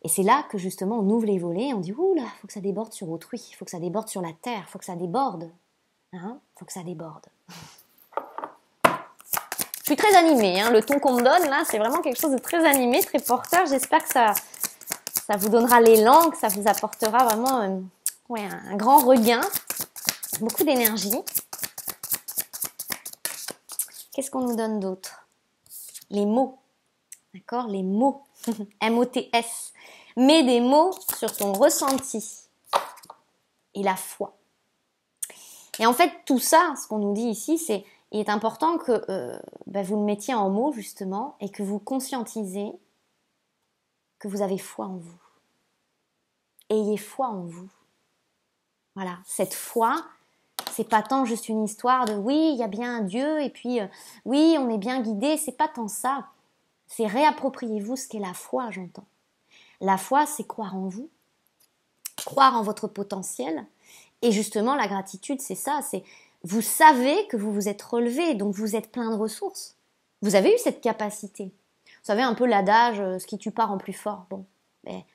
Et c'est là que justement on ouvre les volets on dit Ouh là, faut que ça déborde sur autrui, il faut que ça déborde sur la terre, il faut que ça déborde. Hein faut que ça déborde. Je suis très animée, hein le ton qu'on me donne là, c'est vraiment quelque chose de très animé, très porteur. J'espère que ça, ça vous donnera l'élan, que ça vous apportera vraiment euh, ouais, un grand regain beaucoup d'énergie. Qu'est-ce qu'on nous donne d'autre Les mots. D'accord Les mots. M-O-T-S. <laughs> Mets des mots sur ton ressenti et la foi. Et en fait, tout ça, ce qu'on nous dit ici, c'est il est important que euh, ben, vous le mettiez en mots justement et que vous conscientisez que vous avez foi en vous. Ayez foi en vous. Voilà, cette foi, c'est pas tant juste une histoire de oui, il y a bien un Dieu et puis euh, oui, on est bien guidé, c'est pas tant ça. C'est réappropriez-vous ce qu'est la foi, j'entends. La foi, c'est croire en vous, croire en votre potentiel. Et justement, la gratitude, c'est ça, c'est vous savez que vous vous êtes relevé, donc vous êtes plein de ressources. Vous avez eu cette capacité. Vous savez un peu l'adage, euh, ce qui tue part en plus fort. Bon,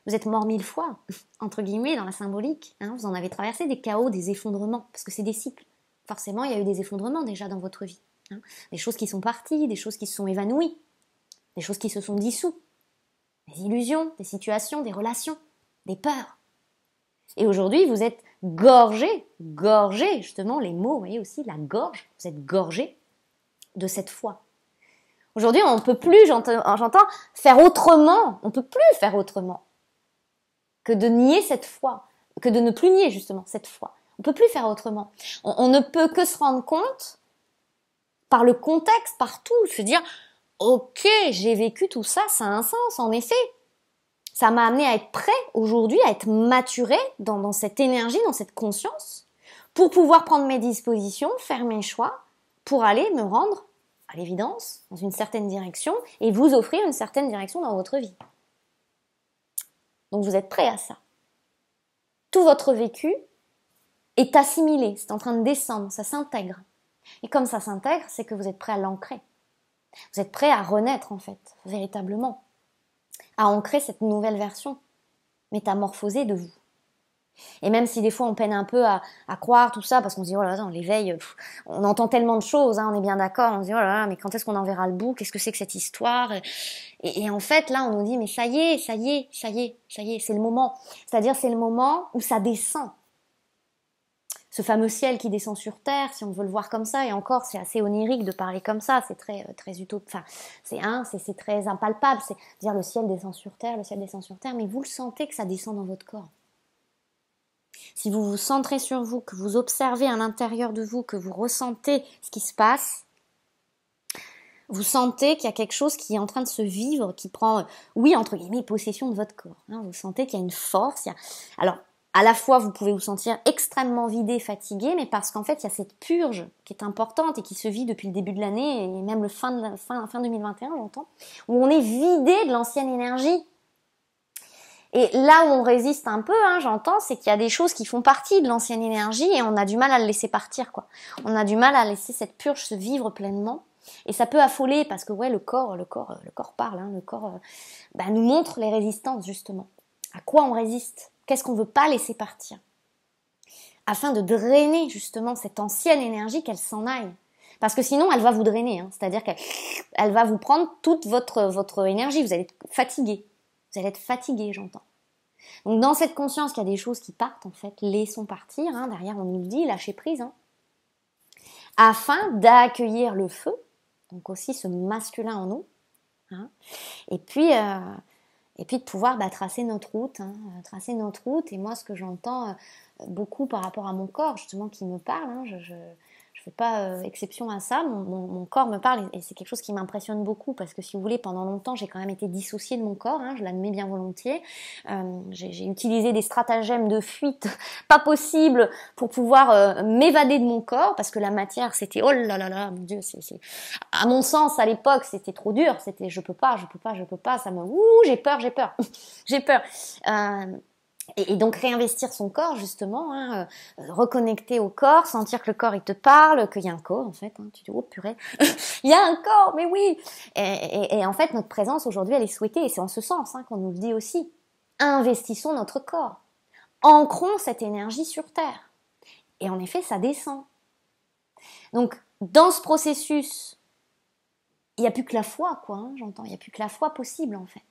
vous êtes mort mille fois, <laughs> entre guillemets, dans la symbolique. Hein. vous en avez traversé des chaos, des effondrements, parce que c'est des cycles. Forcément, il y a eu des effondrements déjà dans votre vie. Hein. des choses qui sont parties, des choses qui se sont évanouies, des choses qui se sont dissous, des illusions, des situations, des relations, des peurs. Et aujourd'hui, vous êtes gorgé, gorgé, justement, les mots, vous voyez aussi, la gorge, vous êtes gorgé de cette foi, Aujourd'hui, on ne peut plus, j'entends, faire autrement. On ne peut plus faire autrement que de nier cette foi, que de ne plus nier justement cette foi. On ne peut plus faire autrement. On, ne peut que se rendre compte par le contexte, par tout, se dire, ok, j'ai vécu tout ça, ça a un sens, en effet. Ça m'a amené à être prêt aujourd'hui, à être maturé dans cette énergie, dans cette conscience, pour pouvoir prendre mes dispositions, faire mes choix, pour aller me rendre l'évidence, dans une certaine direction et vous offrir une certaine direction dans votre vie. Donc vous êtes prêt à ça. Tout votre vécu est assimilé, c'est en train de descendre, ça s'intègre. Et comme ça s'intègre, c'est que vous êtes prêt à l'ancrer. Vous êtes prêt à renaître en fait, véritablement, à ancrer cette nouvelle version métamorphosée de vous. Et même si des fois on peine un peu à, croire tout ça, parce qu'on se dit, oh là là, l'éveil, on entend tellement de choses, hein, on est bien d'accord, on se dit, oh mais quand est-ce qu'on en verra le bout Qu'est-ce que c'est que cette histoire et, en fait, là, on nous dit, mais ça y est, ça y est, ça y est, ça y est, c'est le moment. C'est-à-dire, c'est le moment où ça descend. Ce fameux ciel qui descend sur Terre, si on veut le voir comme ça, et encore, c'est assez onirique de parler comme ça, c'est très, euh, très utopique, enfin, c'est un, c'est très impalpable, c'est dire le ciel descend sur Terre, le ciel descend sur Terre, mais vous le sentez que ça descend dans votre corps si vous vous centrez sur vous, que vous observez à l'intérieur de vous, que vous ressentez ce qui se passe, vous sentez qu'il y a quelque chose qui est en train de se vivre, qui prend, euh, oui, entre guillemets, possession de votre corps. Hein. Vous sentez qu'il y a une force. Alors, à la fois, vous pouvez vous sentir extrêmement vidé, fatigué, mais parce qu'en fait, il y a cette purge qui est importante et qui se vit depuis le début de l'année et même le fin, de la, fin, fin 2021, j'entends, où on est vidé de l'ancienne énergie et là où on résiste un peu, hein, j'entends, c'est qu'il y a des choses qui font partie de l'ancienne énergie et on a du mal à le laisser partir, quoi. On a du mal à laisser cette purge se vivre pleinement. Et ça peut affoler parce que ouais, le corps, le corps, le corps parle, hein, le corps euh, bah, nous montre les résistances justement. À quoi on résiste Qu'est-ce qu'on veut pas laisser partir Afin de drainer justement cette ancienne énergie qu'elle s'en aille. Parce que sinon, elle va vous drainer. Hein. C'est-à-dire qu'elle va vous prendre toute votre votre énergie. Vous allez être fatigué. Vous allez être fatigué, j'entends. Donc dans cette conscience qu'il y a des choses qui partent, en fait, laissons partir, hein, derrière on nous le dit, lâchez prise, hein. afin d'accueillir le feu, donc aussi ce masculin en nous, hein, et puis euh, et puis de pouvoir bah, tracer notre route, tracer notre route. Et moi, ce que j'entends euh, beaucoup par rapport à mon corps, justement, qui me parle, je, je ne fais pas euh, exception à ça. Mon, corps me parle et, c'est quelque chose qui m'impressionne beaucoup parce que si vous voulez, pendant longtemps, j'ai quand même été dissociée de mon corps. Hein, je l'admets bien volontiers. Euh, j'ai utilisé des stratagèmes de fuite <laughs> pas possible pour pouvoir euh, m'évader de mon corps parce que la matière, c'était oh là là là, mon Dieu, c'est à mon sens à l'époque, c'était trop dur. C'était je peux pas, je peux pas, je peux pas. Ça me ouh, j'ai peur, j'ai peur, <laughs> j'ai peur. Et, donc réinvestir son corps justement, hein, euh, reconnecter au corps, sentir que le corps il te parle, qu'il y a un corps en fait. Hein, tu te dis oh purée, <laughs> il y a un corps, mais oui. Et, en fait notre présence aujourd'hui elle est souhaitée et c'est en ce sens hein, qu'on nous le dit aussi. Investissons notre corps, ancrons cette énergie sur terre. Et en effet ça descend. Donc dans ce processus, il n'y a plus que la foi quoi. J'entends, il n'y a plus que la foi possible en fait.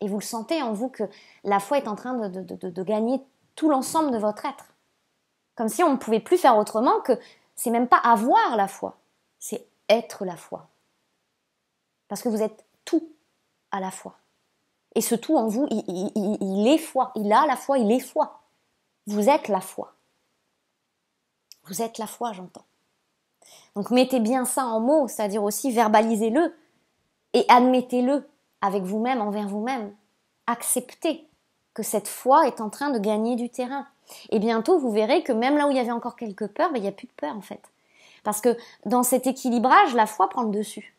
Et vous le sentez en vous que la foi est en train de, gagner tout l'ensemble de votre être. Comme si on ne pouvait plus faire autrement que c'est même pas avoir la foi, c'est être la foi. Parce que vous êtes tout à la foi. Et ce tout en vous, il, il, est foi. Il a la foi, il est foi. Vous êtes la foi. Vous êtes la foi, j'entends. Donc mettez bien ça en mots, c'est-à-dire aussi verbalisez-le et admettez-le avec vous-même, envers vous-même. Acceptez que cette foi est en train de gagner du terrain. Et bientôt, vous verrez que même là où il y avait encore quelques peurs, ben, il n'y a plus de peur en fait. Parce que dans cet équilibrage, la foi prend le dessus.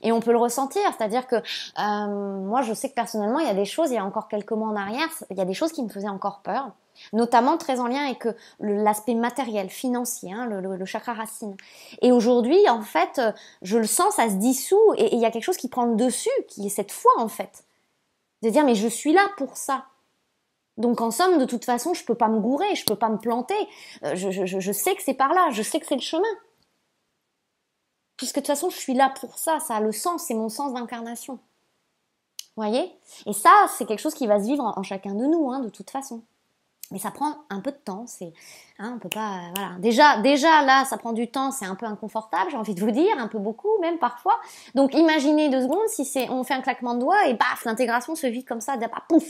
Et on peut le ressentir, c'est-à-dire que euh, moi je sais que personnellement, il y a des choses, il y a encore quelques mois en arrière, il y a des choses qui me faisaient encore peur notamment très en lien avec euh, l'aspect matériel, financier, hein, le, chakra racine. Et aujourd'hui, en fait, euh, je le sens, ça se dissout et il y a quelque chose qui prend le dessus, qui est cette foi en fait. De dire, mais je suis là pour ça. Donc en somme, de toute façon, je ne peux pas me gourer, je peux pas me planter. Euh, je, sais que c'est par là, je sais que c'est le chemin. Puisque de toute façon, je suis là pour ça, ça a le sens, c'est mon sens d'incarnation. Voyez Et ça, c'est quelque chose qui va se vivre en, chacun de nous, hein, de toute façon. Mais ça prend un peu de temps, c'est, hein, on peut pas, euh, voilà. Déjà, déjà là, ça prend du temps, c'est un peu inconfortable, j'ai envie de vous dire, un peu beaucoup même parfois. Donc imaginez deux secondes si c'est, on fait un claquement de doigts et baf l'intégration se vit comme ça, d'abord pouf,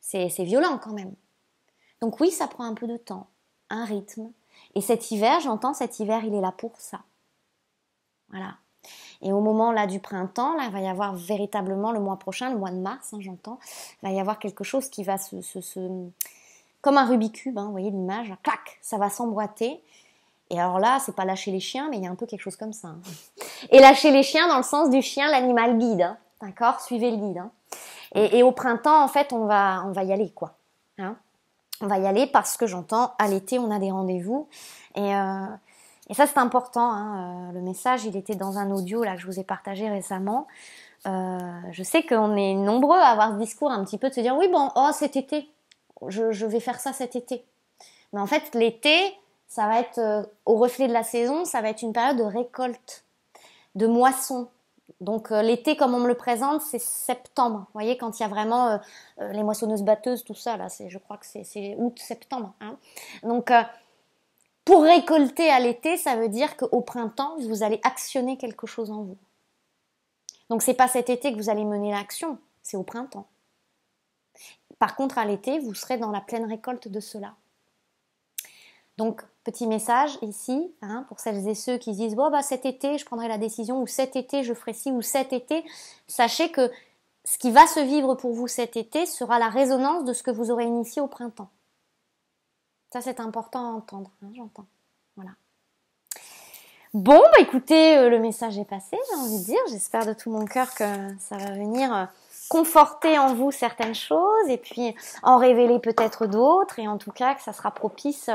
c'est, c'est violent quand même. Donc oui, ça prend un peu de temps, un rythme. Et cet hiver, j'entends cet hiver, il est là pour ça. Voilà. Et au moment là du printemps, là, il va y avoir véritablement le mois prochain, le mois de mars, hein, j'entends, il va y avoir quelque chose qui va se comme un Rubik's Cube, hein, vous voyez l'image, clac, ça va s'emboîter. Et alors là, c'est pas lâcher les chiens, mais il y a un peu quelque chose comme ça. Hein. Et lâcher les chiens dans le sens du chien, l'animal guide, hein. d'accord Suivez le guide. Et, au printemps, en fait, on va, on va y aller, quoi. on va y aller parce que j'entends, à l'été, on a des rendez-vous. Et, euh, ça, c'est important. Euh, le message, il était dans un audio là que je vous ai partagé récemment. Euh, je sais qu'on est nombreux à avoir ce discours un petit peu de se dire oui bon oh cet été je, vais faire ça cet été. Mais en fait, l'été, ça va être euh, au reflet de la saison, ça va être une période de récolte, de moisson. Donc euh, l'été, comme on me le présente, c'est septembre. Vous voyez, quand il y a vraiment euh, les moissonneuses-batteuses, tout ça, là, je crois que c'est août-septembre. Hein. Donc pour récolter à l'été, ça veut dire qu'au printemps, vous allez actionner quelque chose en vous. Donc c'est pas cet été que vous allez mener l'action, c'est au printemps. Par contre, à l'été, vous serez dans la pleine récolte de cela. Donc, petit message ici, hein, pour celles et ceux qui disent bon oh, bah, cet été, je prendrai la décision, ou cet été, je ferai ci, ou cet été, sachez que ce qui va se vivre pour vous cet été sera la résonance de ce que vous aurez initié au printemps. Ça, c'est important à entendre, hein, j'entends. Voilà. Bon, bah, écoutez, euh, le message est passé, j'ai envie de dire. J'espère de tout mon cœur que ça va venir. Euh, conforter en vous certaines choses et puis en révéler peut-être d'autres et en tout cas que ça sera propice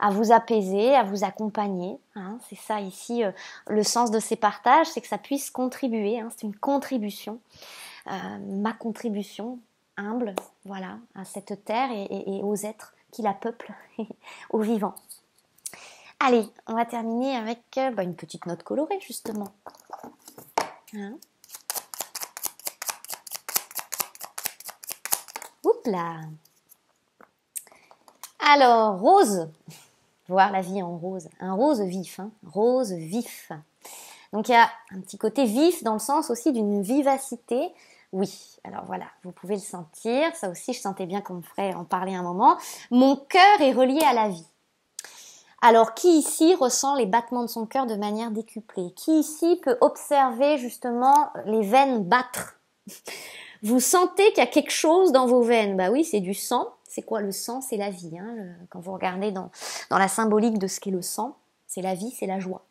à vous apaiser, à vous accompagner. Hein. C'est ça ici euh, le sens de ces partages, c'est que ça puisse contribuer, hein. c'est une contribution, euh, ma contribution humble, voilà, à cette terre et, aux êtres qui la peuplent, aux <laughs> vivants. Allez, on va terminer avec euh, bah, une petite note colorée justement. Hein. Alors, rose. Voir la vie en rose. Un rose vif. Hein. Rose vif. Donc il y a un petit côté vif dans le sens aussi d'une vivacité. Oui, alors voilà, vous pouvez le sentir. Ça aussi, je sentais bien qu'on me ferait en parler un moment. Mon cœur est relié à la vie. Alors, qui ici ressent les battements de son cœur de manière décuplée Qui ici peut observer justement les veines battre vous sentez qu'il y a quelque chose dans vos veines. Bah oui, c'est du sang. C'est quoi le sang C'est la vie. Hein, quand vous regardez dans, la symbolique de ce qu'est le sang, c'est la vie, c'est la joie.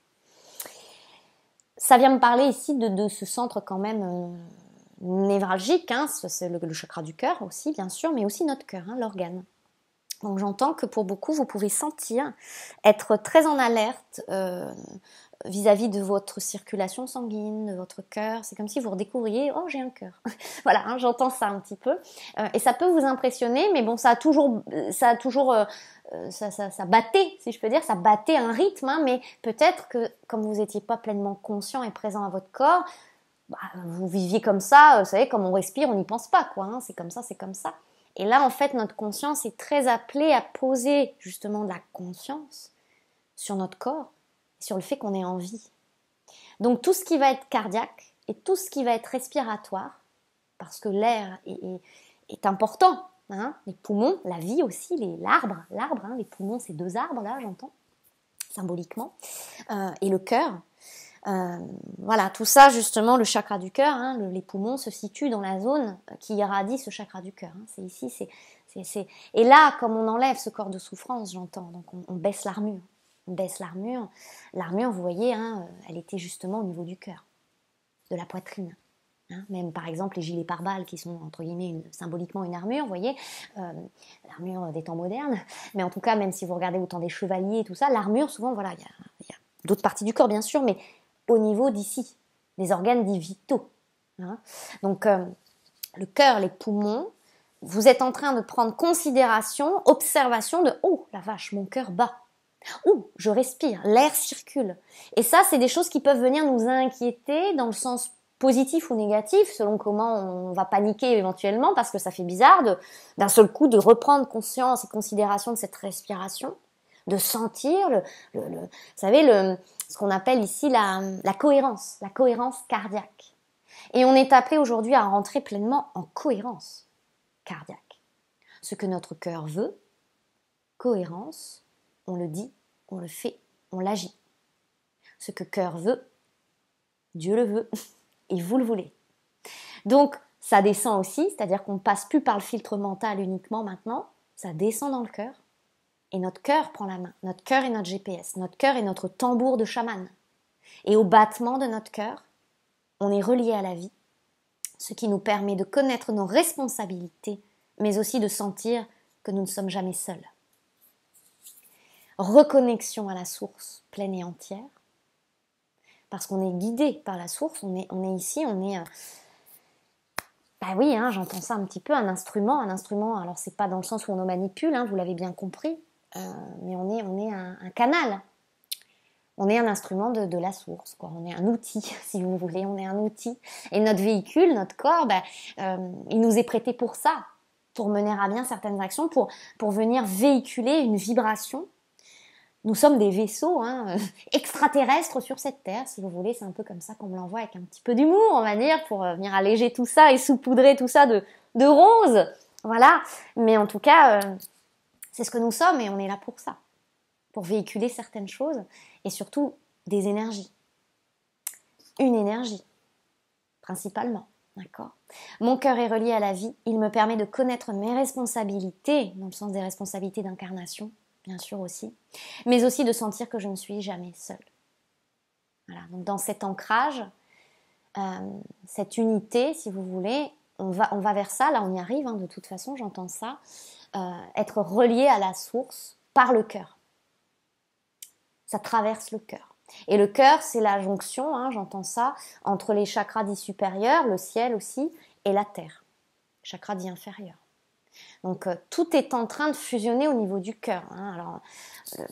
Ça vient me parler ici de, ce centre quand même euh, névralgique, hein, c'est le, chakra du cœur aussi bien sûr, mais aussi notre cœur, hein, l'organe. Donc j'entends que pour beaucoup, vous pouvez sentir, être très en alerte, euh, vis-à-vis de votre circulation sanguine, de votre cœur. C'est comme si vous redécouvriez, oh j'ai un cœur. <laughs> voilà, hein, j'entends ça un petit peu. Euh, et ça peut vous impressionner, mais bon, ça a toujours, ça a toujours, euh, euh, ça, ça, ça, battait, si je peux dire, ça battait un rythme. Hein, mais peut-être que comme vous n'étiez pas pleinement conscient et présent à votre corps, bah, vous viviez comme ça, vous savez, comme on respire, on n'y pense pas, quoi. Hein, c'est comme ça, c'est comme ça. Et là, en fait, notre conscience est très appelée à poser justement de la conscience sur notre corps sur le fait qu'on est en vie. Donc tout ce qui va être cardiaque et tout ce qui va être respiratoire, parce que l'air est, important, hein, les poumons, la vie aussi, l'arbre, l'arbre, hein, les poumons, ces deux arbres là, j'entends, symboliquement, euh, et le cœur. Euh, voilà, tout ça justement, le chakra du cœur, hein, les poumons se situent dans la zone qui irradie ce chakra du cœur. c'est ici, c'est, et là, comme on enlève ce corps de souffrance, j'entends, donc on baisse l'armure baisse l'armure. L'armure, vous voyez, hein, euh, elle était justement au niveau du cœur, de la poitrine. Hein. même par exemple les gilets pare-balles qui sont entre guillemets symboliquement une armure, vous voyez, euh, l'armure des temps modernes. Mais en tout cas, même si vous regardez autant des chevaliers et tout ça, l'armure souvent, voilà, il y a, d'autres parties du corps bien sûr, mais au niveau d'ici, les organes dits vitaux. Hein. Donc euh, le cœur, les poumons, vous êtes en train de prendre considération, observation de oh la vache, mon cœur bat. Ouh, je respire, l'air circule. Et ça, c'est des choses qui peuvent venir nous inquiéter dans le sens positif ou négatif, selon comment on va paniquer éventuellement, parce que ça fait bizarre d'un seul coup de reprendre conscience et considération de cette respiration, de sentir, vous savez, ce qu'on appelle ici la, la cohérence, la cohérence cardiaque. Et on est appelé aujourd'hui à rentrer pleinement en cohérence cardiaque. Ce que notre cœur veut, cohérence, on le dit on le fait, on l'agit. Ce que cœur veut, Dieu le veut, <laughs> et vous le voulez. Donc, ça descend aussi, c'est-à-dire qu'on ne passe plus par le filtre mental uniquement maintenant, ça descend dans le cœur, et notre cœur prend la main. Notre cœur est notre GPS, notre cœur est notre tambour de chaman. Et au battement de notre cœur, on est relié à la vie, ce qui nous permet de connaître nos responsabilités, mais aussi de sentir que nous ne sommes jamais seuls reconnexion à la source pleine et entière, parce qu'on est guidé par la source, on est, on est ici, on est... Euh, bah oui, hein, j'entends ça un petit peu, un instrument, un instrument, alors c'est pas dans le sens où on nous manipule, hein, vous l'avez bien compris, euh, mais on est, on est un, canal, on est un instrument de, la source, on est un outil, <laughs> si vous voulez, on est un outil. Et notre véhicule, notre corps, bah, euh, il nous est prêté pour ça, pour mener à bien certaines actions, pour, pour venir véhiculer une vibration nous sommes des vaisseaux hein, <laughs> extraterrestres sur cette Terre, si vous voulez. C'est un peu comme ça qu'on me l'envoie avec un petit peu d'humour, on va dire, pour euh, venir alléger tout ça et saupoudrer tout ça de, de roses. Voilà. Mais en tout cas, euh, c'est ce que nous sommes et on est là pour ça. Pour véhiculer certaines choses et surtout des énergies. Une énergie, principalement. D'accord Mon cœur est relié à la vie. Il me permet de connaître mes responsabilités, dans le sens des responsabilités d'incarnation, bien sûr aussi, mais aussi de sentir que je ne suis jamais seule. Voilà, donc dans cet ancrage, euh, cette unité, si vous voulez, on va, on va vers ça, là on y arrive, hein, de toute façon, j'entends ça, euh, être relié à la source par le cœur. Ça traverse le cœur. Et le cœur, c'est la jonction, hein, j'entends ça, entre les chakras dits supérieurs, le ciel aussi, et la terre, chakra dit inférieur. Donc euh, tout est en train de fusionner au niveau du cœur. Hein. Alors euh,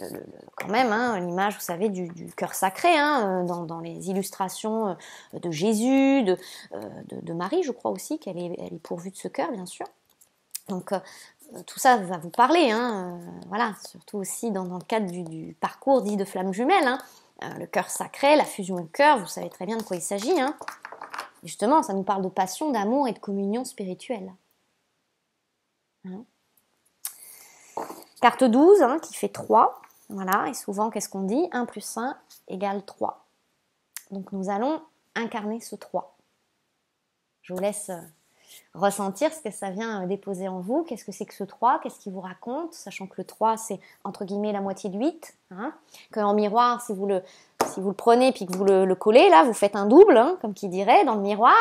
quand même, l'image, hein, vous savez, du, cœur sacré, hein, euh, dans, les illustrations de Jésus, de, Marie, je crois aussi qu'elle est, pourvue de ce cœur, bien sûr. Donc tout ça va vous parler, voilà, surtout aussi dans, le cadre du, parcours dit de flamme jumelle, le cœur sacré, la fusion au cœur, vous savez très bien de quoi il s'agit. Hein. Justement, ça nous parle de passion, d'amour et de communion spirituelle. Hein. Carte 12 hein, qui fait 3. Voilà, et souvent, qu'est-ce qu'on dit 1 plus 1 égale 3. Donc nous allons incarner ce 3. Je vous laisse euh, ressentir ce que ça vient euh, déposer en vous. Qu'est-ce que c'est que ce 3 Qu'est-ce qu'il vous raconte Sachant que le 3, c'est entre guillemets la moitié de 8. Hein, que en miroir, si vous le, si vous le prenez puis que vous le, le collez, là, vous faites un double, hein, comme qui dirait, dans le miroir.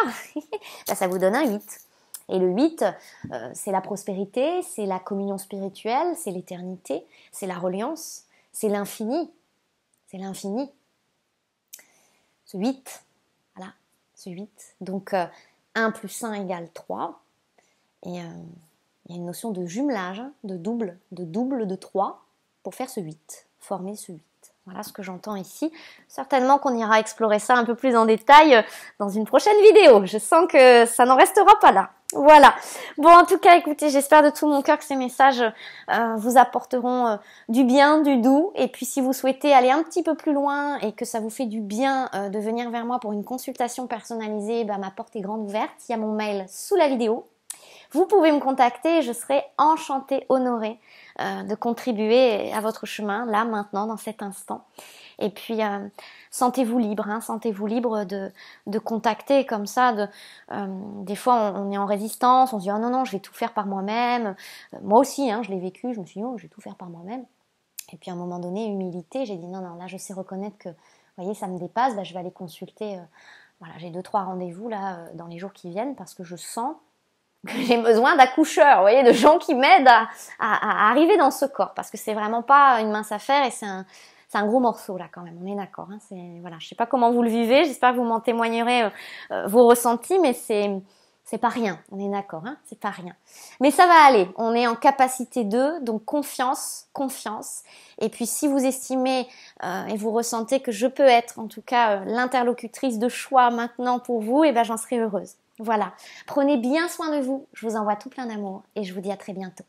<laughs> ça vous donne un 8. Et le 8, euh, c'est la prospérité, c'est la communion spirituelle, c'est l'éternité, c'est la reliance, c'est l'infini. C'est l'infini. Ce 8, voilà, ce 8. Donc 1 euh, plus 1 égale 3. Et euh, il y a une notion de jumelage, hein, de double, de double de 3 pour faire ce 8, former ce 8. Voilà ce que j'entends ici. Certainement qu'on ira explorer ça un peu plus en détail dans une prochaine vidéo. Je sens que ça n'en restera pas là. Voilà. Bon, en tout cas, écoutez, j'espère de tout mon cœur que ces messages euh, vous apporteront euh, du bien, du doux. Et puis, si vous souhaitez aller un petit peu plus loin et que ça vous fait du bien euh, de venir vers moi pour une consultation personnalisée, bah, ma porte est grande ouverte. Il y a mon mail sous la vidéo. Vous pouvez me contacter et je serai enchantée, honorée de contribuer à votre chemin, là, maintenant, dans cet instant. Et puis, euh, sentez-vous libre, hein, sentez-vous libre de, de, contacter comme ça. De, euh, des fois, on, est en résistance, on se dit oh non, non, je vais tout faire par moi-même. Euh, moi aussi, hein, je l'ai vécu, je me suis dit oh, je vais tout faire par moi-même. Et puis, à un moment donné, humilité, j'ai dit non, non, là, je sais reconnaître que, vous voyez, ça me dépasse, bah, je vais aller consulter. voilà, j'ai deux, trois rendez-vous là dans les jours qui viennent parce que je sens que j'ai besoin d'accoucheurs, vous voyez, de gens qui m'aident à, à, arriver dans ce corps, parce que c'est vraiment pas une mince affaire et c'est un, c'est un gros morceau là quand même, on est d'accord. Hein, c'est voilà, je sais pas comment vous le vivez, j'espère que vous m'en témoignerez euh, euh, vos ressentis, mais c'est c'est pas rien, on est d'accord, hein, c'est pas rien. Mais ça va aller, on est en capacité de, donc confiance, confiance. Et puis si vous estimez euh, et vous ressentez que je peux être en tout cas l'interlocutrice de choix maintenant pour vous, et eh ben j'en serai heureuse. Voilà, prenez bien soin de vous, je vous envoie tout plein d'amour et je vous dis à très bientôt.